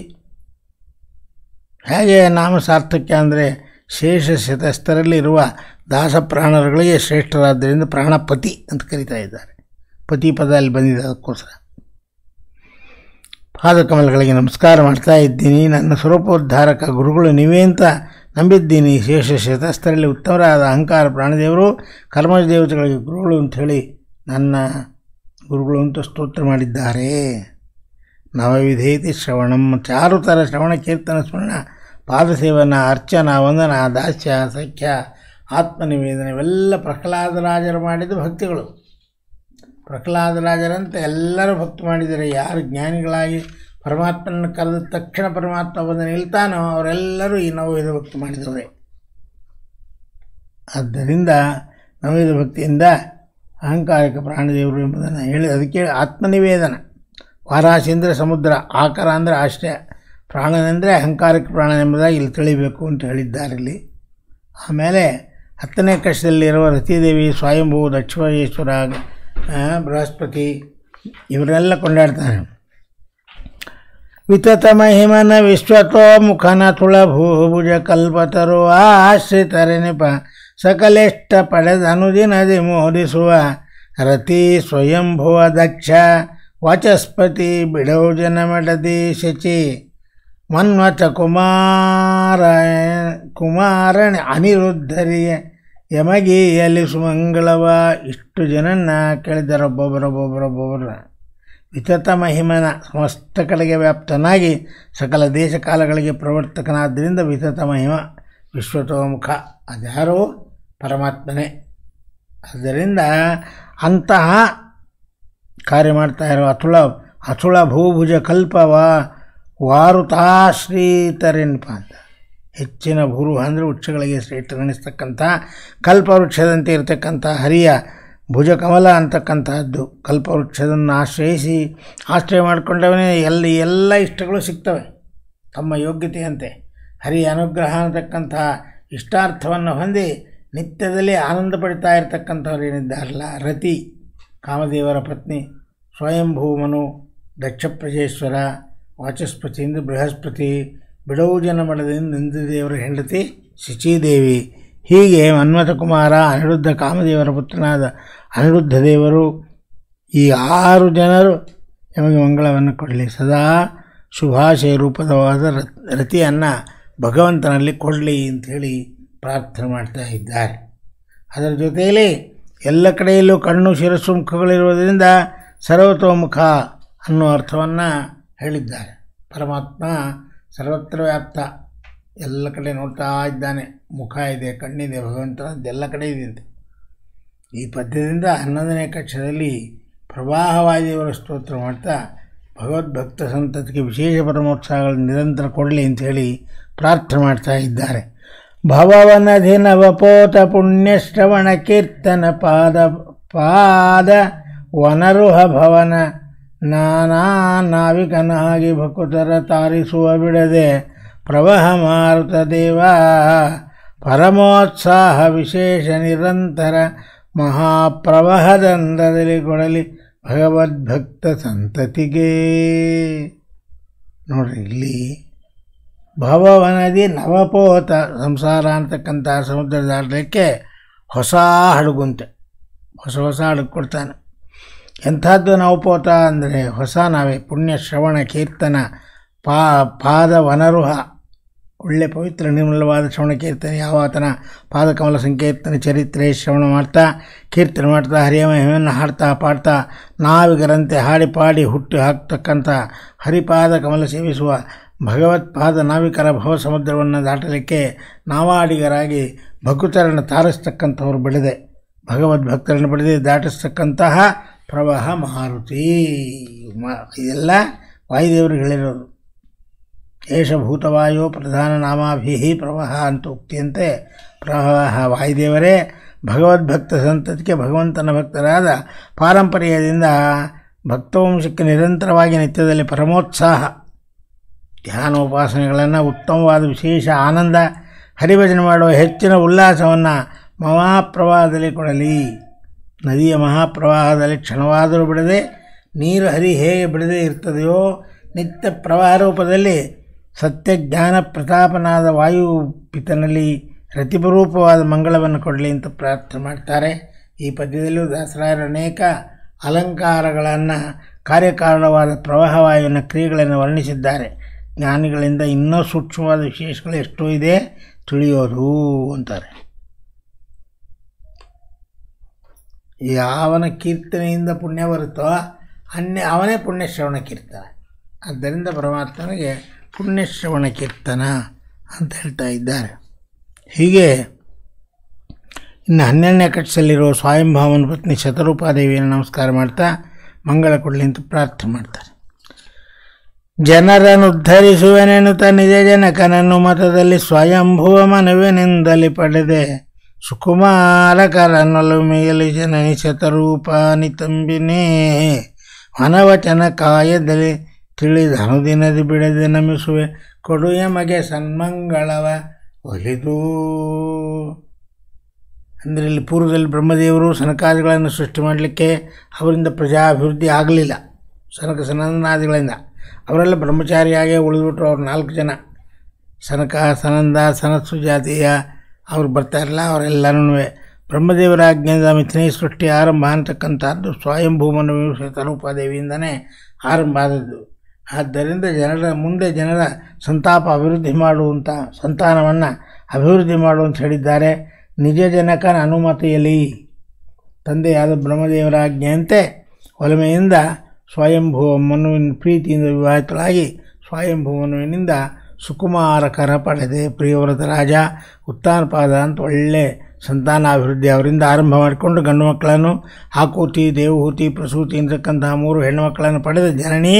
ಹೇಗೆ ನಾಮ ಸಾರ್ಥಕ್ಯ ಅಂದರೆ ಶೇಷ ಶತಸ್ಥರಲ್ಲಿರುವ ದಾಸಪ್ರಾಣರುಗಳಿಗೆ ಶ್ರೇಷ್ಠರಾದ್ದರಿಂದ ಪ್ರಾಣಪತಿ ಅಂತ ಕರಿತಾ ಇದ್ದಾರೆ ಪತಿ ಪದ ಅಲ್ಲಿ ಬಂದಿದೆ ಅದಕ್ಕೋಸ್ಕರ ಪಾದಕಮಲಗಳಿಗೆ ನಮಸ್ಕಾರ ಮಾಡ್ತಾ ಇದ್ದೀನಿ ನನ್ನ ಸ್ವರೂಪೋದ್ಧಾರಕ ಗುರುಗಳು ನೀವೇ ಅಂತ ನಂಬಿದ್ದೀನಿ ಶೇಷ ಶತಸ್ಥರಲ್ಲಿ ಉತ್ತಮರಾದ ಅಹಂಕಾರ ಪ್ರಾಣದೇವರು ಕರ್ಮ ದೇವತೆಗಳಿಗೆ ಗುರುಗಳು ಹೇಳಿ ನನ್ನ ಗುರುಗಳು ಅಂತ ಸ್ತೋತ್ರ ಮಾಡಿದ್ದಾರೆ ನವವಿಧೇತಿ ಶ್ರವಣಂ ಚಾರು ಥರ ಶ್ರವಣ ಕೀರ್ತನ ಸ್ಮರಣ ಪಾದಸೇವನ ಅರ್ಚನ ವಂದನ ದಾಸ್ಯ ಸಖ್ಯ ನಿವೇದನ ಇವೆಲ್ಲ ಪ್ರಹ್ಲಾದರಾಜರು ಮಾಡಿದ ಭಕ್ತಿಗಳು ಪ್ರಹ್ಲಾದರಾಜರಂತ ಎಲ್ಲರೂ ಭಕ್ತಿ ಮಾಡಿದರೆ ಯಾರು ಜ್ಞಾನಿಗಳಾಗಿ ಪರಮಾತ್ಮನ ಕರೆದ ತಕ್ಷಣ ಪರಮಾತ್ಮ ಬಂದು ನಿಲ್ತಾನೋ ಅವರೆಲ್ಲರೂ ಈ ನವವಿಧ ಭಕ್ತಿ ಮಾಡಿದ್ದಾರೆ ಆದ್ದರಿಂದ ನವೇದ ಭಕ್ತಿಯಿಂದ ಅಹಂಕಾರಿಕ ಪ್ರಾಣದೇವರು ಎಂಬುದನ್ನು ಹೇಳಿ ಅದಕ್ಕೆ ಆತ್ಮನಿವೇದನ ಅಂದರೆ ಸಮುದ್ರ ಆಕಾರ ಅಂದರೆ ಆಶ್ರಯ ಪ್ರಾಣನೆಂದರೆ ಅಹಂಕಾರಕ್ಕೆ ಪ್ರಾಣ ಎಂಬುದಾಗಿ ಇಲ್ಲಿ ತಿಳಿಬೇಕು ಅಂತ ಹೇಳಿದ್ದಾರೆ ಇಲ್ಲಿ ಆಮೇಲೆ ಹತ್ತನೇ ಕಷ್ಟದಲ್ಲಿರುವ ರತಿದೇವಿ ಸ್ವಯಂಭೂ ದಕ್ಷಿಣೇಶ್ವರ ಬೃಹಸ್ಪತಿ ಇವರೆಲ್ಲ ಕೊಂಡಾಡ್ತಾರೆ ವಿತತ ಮಹಿಮನ ವಿಶ್ವತೋ ಮುಖನ ತುಳ ಭೂಭುಜ ಕಲ್ಪತರು ಆಶ್ರಿತರೆನಿಪ ಸಕಲೆಷ್ಟ ಪಡೆದ ಅನುದಿನದಿ ಮೋದಿಸುವ ರತಿ ಸ್ವಯಂಭುವ ದಕ್ಷ ವಾಚಸ್ಪತಿ ಬಿಡೌ ಜನ ಮಡದಿ ಶಚಿ ಮನ್ವಥ ಕುಮಾರ ಕುಮಾರನ ಯಮಗಿ ಎಲ್ಲಿ ಸುಮಂಗಳವ ಇಷ್ಟು ಜನನ್ನ ಕೇಳಿದರೊಬ್ಬೊಬ್ಬರೊಬ್ಬೊಬ್ಬರೊಬ್ಬೊಬ್ಬರ ವಿತತ ಮಹಿಮನ ಸಮಸ್ತ ಕಡೆಗೆ ವ್ಯಾಪ್ತನಾಗಿ ಸಕಲ ದೇಶಕಾಲಗಳಿಗೆ ಪ್ರವರ್ತಕನಾದ್ದರಿಂದ ವಿತತ ಮಹಿಮ ವಿಶ್ವತೋಮುಖ ಅದ್ಯಾರು ಪರಮಾತ್ಮನೇ ಆದ್ದರಿಂದ ಅಂತಹ ಕಾರ್ಯ ಮಾಡ್ತಾ ಇರೋ ಅತುಳ ಅತುಳ ಭೂಭುಜ ಕಲ್ಪವ ವಾರುತಾ ಅಂತ ಹೆಚ್ಚಿನ ಭೂರು ಅಂದರೆ ವೃಕ್ಷಗಳಿಗೆ ಶ್ರೇಷ್ಠವೆನಿಸ್ತಕ್ಕಂಥ ಕಲ್ಪವೃಕ್ಷದಂತೆ ಇರತಕ್ಕಂಥ ಹರಿಯ ಭುಜಕಮಲ ಅಂತಕ್ಕಂತಹದ್ದು ಕಲ್ಪವೃಕ್ಷದನ್ನು ಆಶ್ರಯಿಸಿ ಆಶ್ರಯ ಮಾಡಿಕೊಂಡವನೇ ಎಲ್ಲಿ ಎಲ್ಲ ಇಷ್ಟಗಳು ಸಿಗ್ತವೆ ತಮ್ಮ ಯೋಗ್ಯತೆಯಂತೆ ಹರಿಯ ಅನುಗ್ರಹ ಅಂತಕ್ಕಂತಹ ಇಷ್ಟಾರ್ಥವನ್ನು ಹೊಂದಿ ನಿತ್ಯದಲ್ಲಿ ಆನಂದ ಪಡಿತಾ ಇರತಕ್ಕಂಥವ್ರು ಏನಿದ್ದಾರಲ್ಲ ರತಿ ಕಾಮದೇವರ ಪತ್ನಿ ಸ್ವಯಂಭೂಮನು ದಕ್ಷಪ್ರಜೇಶ್ವರ ವಾಚಸ್ಪತಿಯಿಂದ ಬೃಹಸ್ಪತಿ ಬಿಡವು ಜನಮಡದಿಂದ ನಂದಿದೇವರ ಹೆಂಡತಿ ಶಚಿದೇವಿ ಹೀಗೆ ಮನ್ಮಥಕುಮಾರ ಅನಿರುದ್ಧ ಕಾಮದೇವರ ಪುತ್ರನಾದ ಅನಿರುದ್ಧ ದೇವರು ಈ ಆರು ಜನರು ನಮಗೆ ಮಂಗಳವನ್ನು ಕೊಡಲಿ ಸದಾ ಶುಭಾಶಯ ರೂಪದವಾದ ರತಿಯನ್ನು ಭಗವಂತನಲ್ಲಿ ಕೊಡಲಿ ಅಂಥೇಳಿ ಪ್ರಾರ್ಥನೆ ಮಾಡ್ತಾ ಇದ್ದಾರೆ ಅದರ ಜೊತೆಯಲ್ಲಿ ಎಲ್ಲ ಕಡೆಯಲ್ಲೂ ಕಣ್ಣು ಶಿರಸ್ಸು ಮುಖಗಳಿರುವುದರಿಂದ ಸರ್ವತೋಮುಖ ಅನ್ನೋ ಅರ್ಥವನ್ನು ಹೇಳಿದ್ದಾರೆ ಪರಮಾತ್ಮ ಸರ್ವತ್ರ ವ್ಯಾಪ್ತ ಎಲ್ಲ ಕಡೆ ನೋಡ್ತಾ ಇದ್ದಾನೆ ಮುಖ ಇದೆ ಕಣ್ಣಿದೆ ಭಗವಂತನದ್ದೆಲ್ಲ ಕಡೆ ಇದೆಯಂತೆ ಈ ಪದ್ಯದಿಂದ ಹನ್ನೊಂದನೇ ಕಕ್ಷದಲ್ಲಿ ಪ್ರವಾಹವಾದಿಯವರ ಸ್ತೋತ್ರ ಮಾಡ್ತಾ ಭಗವದ್ಭಕ್ತ ಸಂತತಿಗೆ ವಿಶೇಷ ಪರಮೋತ್ಸಾಹಗಳನ್ನು ನಿರಂತರ ಕೊಡಲಿ ಹೇಳಿ ಪ್ರಾರ್ಥನೆ ಮಾಡ್ತಾ ಇದ್ದಾರೆ ಭವನಧಿ ನವಪೋತ ಪುಣ್ಯಶ್ರವಣ ಕೀರ್ತನ ಪಾದ ಪಾದ ವನರುಹ ಭವನ ನಾನಾ ನಾವಿಕನಾಗಿ ಭಕ್ತರ ತಾರಿಸುವ ಬಿಡದೆ ಪ್ರವಹ ಮಾರುತ ದೇವ ಪರಮೋತ್ಸಾಹ ವಿಶೇಷ ನಿರಂತರ ಮಹಾಪ್ರವಹದಂದದಲ್ಲಿ ಕೊಡಲಿ ಭಗವದ್ಭಕ್ತ ಸಂತತಿಗೆ ನೋಡ್ರಿ ಇಲ್ಲಿ ಭವವನದಿ ನವಪೋತ ಸಂಸಾರ ಅಂತಕ್ಕಂಥ ಸಮುದ್ರದಾಡಲಿಕ್ಕೆ ಹೊಸ ಹಡಗುಂತೆ ಹೊಸ ಹೊಸ ಹಡಗು ಕೊಡ್ತಾನೆ ಎಂಥದ್ದು ಪೋತ ಅಂದರೆ ಹೊಸ ನಾವೇ ಪುಣ್ಯ ಶ್ರವಣ ಕೀರ್ತನ ಪಾ ಪಾದ ವನರುಹ ಒಳ್ಳೆ ಪವಿತ್ರ ನಿರ್ಮಲವಾದ ಶ್ರವಣ ಕೀರ್ತನೆ ಯಾವ ಯಾವಾತನ ಪಾದಕಮಲ ಸಂಕೀರ್ತನ ಚರಿತ್ರೆ ಶ್ರವಣ ಮಾಡ್ತಾ ಕೀರ್ತನೆ ಮಾಡ್ತಾ ಹರಿಯಮ ಹಾಡ್ತಾ ಪಾಡ್ತಾ ನಾವಿಗರಂತೆ ಹಾಡಿ ಪಾಡಿ ಹುಟ್ಟಿ ಹಾಕ್ತಕ್ಕಂಥ ಹರಿಪಾದ ಕಮಲ ಸೇವಿಸುವ ಭಗವತ್ಪಾದ ನಾವಿಕರ ಭವ ಸಮುದ್ರವನ್ನು ದಾಟಲಿಕ್ಕೆ ನಾವಾಡಿಗರಾಗಿ ಭಕ್ತರನ್ನು ತಾರಿಸ್ತಕ್ಕಂಥವ್ರು ಬೆಳೆದೆ ಭಗವದ್ಭಕ್ತರನ್ನು ಬೆಳೆದು ದಾಟಿಸ್ತಕ್ಕಂತಹ ಪ್ರವಾಹ ಮಾರುತಿ ಮಾ ಇದೆಲ್ಲ ವಾಯುದೇವರು ಹೇಳಿರೋದು ಪ್ರಧಾನ ನಾಮಾಭಿಹಿ ಪ್ರವಾಹ ಅಂತ ಉಕ್ತಿಯಂತೆ ಪ್ರವಾಹ ವಾಯುದೇವರೇ ಭಗವದ್ಭಕ್ತ ಸಂತತಿಗೆ ಭಗವಂತನ ಭಕ್ತರಾದ ಪಾರಂಪರ್ಯದಿಂದ ಭಕ್ತವಂಶಕ್ಕೆ ನಿರಂತರವಾಗಿ ನಿತ್ಯದಲ್ಲಿ ಪರಮೋತ್ಸಾಹ ಧ್ಯಾನೋಪಾಸನೆಗಳನ್ನು ಉತ್ತಮವಾದ ವಿಶೇಷ ಆನಂದ ಹರಿಭಜನೆ ಮಾಡುವ ಹೆಚ್ಚಿನ ಉಲ್ಲಾಸವನ್ನು ಮಹಾಪ್ರವಾಹದಲ್ಲಿ ಕೊಡಲಿ ನದಿಯ ಮಹಾಪ್ರವಾಹದಲ್ಲಿ ಕ್ಷಣವಾದರೂ ಬಿಡದೆ ನೀರು ಹರಿ ಹೇಗೆ ಬಿಡದೆ ಇರ್ತದೆಯೋ ನಿತ್ಯ ಪ್ರವಾಹ ರೂಪದಲ್ಲಿ ಸತ್ಯಜ್ಞಾನ ಪ್ರತಾಪನಾದ ವಾಯು ಪಿತನಲ್ಲಿ ರತಿಪರೂಪವಾದ ಮಂಗಳವನ್ನು ಕೊಡಲಿ ಅಂತ ಪ್ರಾರ್ಥನೆ ಮಾಡ್ತಾರೆ ಈ ಪದ್ಯದಲ್ಲೂ ದಾಸರಾಯರ ಅನೇಕ ಅಲಂಕಾರಗಳನ್ನು ಕಾರ್ಯಕಾರಣವಾದ ವಾಯುವಿನ ಕ್ರಿಯೆಗಳನ್ನು ವರ್ಣಿಸಿದ್ದಾರೆ ಜ್ಞಾನಿಗಳಿಂದ ಇನ್ನೂ ಸೂಕ್ಷ್ಮವಾದ ವಿಶೇಷಗಳು ಎಷ್ಟೋ ಇದೆ ತಿಳಿಯೋದು ಅಂತಾರೆ ಯಾವನ ಕೀರ್ತನೆಯಿಂದ ಪುಣ್ಯ ಬರುತ್ತೋ ಅನ್ಯ ಅವನೇ ಪುಣ್ಯ ಶ್ರವಣ ಕೀರ್ತನ ಆದ್ದರಿಂದ ಪರಮಾತ್ಮನಿಗೆ ಪುಣ್ಯ ಶ್ರವಣ ಕೀರ್ತನ ಅಂತ ಹೇಳ್ತಾ ಇದ್ದಾರೆ ಹೀಗೆ ಇನ್ನು ಹನ್ನೆರಡನೇ ಕಟ್ಸಲ್ಲಿರುವ ಸ್ವಯಂಭಾವನ ಪತ್ನಿ ಶತರೂಪಾದೇವಿಯನ್ನು ನಮಸ್ಕಾರ ಮಾಡ್ತಾ ಮಂಗಳ ಕೊಡಲಿ ಅಂತ ಪ್ರಾರ್ಥನೆ ಮಾಡ್ತಾರೆ ಜನರನ್ನು ಉದ್ಧರಿಸುವೆನೆನ್ನುತ್ತಾ ನಿಜ ಜನಕನನ್ನು ಮತದಲ್ಲಿ ಸ್ವಯಂಭುವ ಮನವೇನೆಂದಲ್ಲಿ ಪಡೆದೆ సుకుమారకరణలు మిగిలిచిన నిశతరూపాని ತಂಬಿನೇ ಅನವಚನ ಕಾಯದಲ್ಲಿ ತಿಳಿದನು ದಿನದಿ ಬಿಡದೆ ನಮಿಸುವೆ ಕೊಡು ಎಮಗೆ ಸನ್ಮಂಗಳವ ಒಲಿದು ಅಂದರೆ ಇಲ್ಲಿ ಪೂರ್ವದಲ್ಲಿ ಬ್ರಹ್ಮದೇವರು ಸನಕಾದಿಗಳನ್ನು ಸೃಷ್ಟಿ ಮಾಡಲಿಕ್ಕೆ ಅವರಿಂದ ಪ್ರಜಾಭಿವೃದ್ಧಿ ಆಗಲಿಲ್ಲ ಸನಕ ಸನಂದನಾದಿಗಳಿಂದ ಅವರೆಲ್ಲ ಬ್ರಹ್ಮಚಾರಿಯಾಗೇ ಉಳಿದುಬಿಟ್ರು ಅವ್ರು ನಾಲ್ಕು ಜನ ಸನಕ ಸನಂದ ಸನತ್ಸು ಜಾತಿಯ ಅವ್ರು ಬರ್ತಾಯಿರಲ್ಲ ಅವರೆಲ್ಲರೂ ಬ್ರಹ್ಮದೇವರ ಆಜ್ಞೆಯಿಂದ ಮಿಥುನೇ ಸೃಷ್ಟಿ ಆರಂಭ ಅಂತಕ್ಕಂಥದ್ದು ಸ್ವಯಂಭೂಮನ ರೂಪಾದೇವಿಯಿಂದನೇ ಆರಂಭ ಆದದ್ದು ಆದ್ದರಿಂದ ಜನರ ಮುಂದೆ ಜನರ ಸಂತಾಪ ಅಭಿವೃದ್ಧಿ ಮಾಡುವಂಥ ಸಂತಾನವನ್ನು ಅಭಿವೃದ್ಧಿ ಮಾಡು ಅಂತ ಹೇಳಿದ್ದಾರೆ ನಿಜ ಜನಕನ ಅನುಮತಿಯಲ್ಲಿ ತಂದೆಯಾದ ಬ್ರಹ್ಮದೇವರ ಆಜ್ಞೆಯಂತೆ ಒಲಮೆಯಿಂದ ಸ್ವಯಂಭೂ ಮನುವಿನ ಪ್ರೀತಿಯಿಂದ ವಿವಾಹಿತಳಾಗಿ ಸ್ವಯಂಭೂ ಮನುವಿನಿಂದ ಸುಕುಮಾರಕರ ಪಡೆದೆ ಪ್ರಿಯವ್ರತ ರಾಜ ಉತ್ತಾನಪಾದ ಅಂತ ಒಳ್ಳೆ ಸಂತಾನಾಭಿವೃದ್ಧಿ ಅವರಿಂದ ಆರಂಭ ಮಾಡಿಕೊಂಡು ಗಂಡು ಮಕ್ಕಳನ್ನು ಹಾಕೂತಿ ದೇವಹೂತಿ ಪ್ರಸೂತಿ ಅಂತಕ್ಕಂತಹ ಮೂರು ಹೆಣ್ಣು ಮಕ್ಕಳನ್ನು ಪಡೆದ ಜನನಿ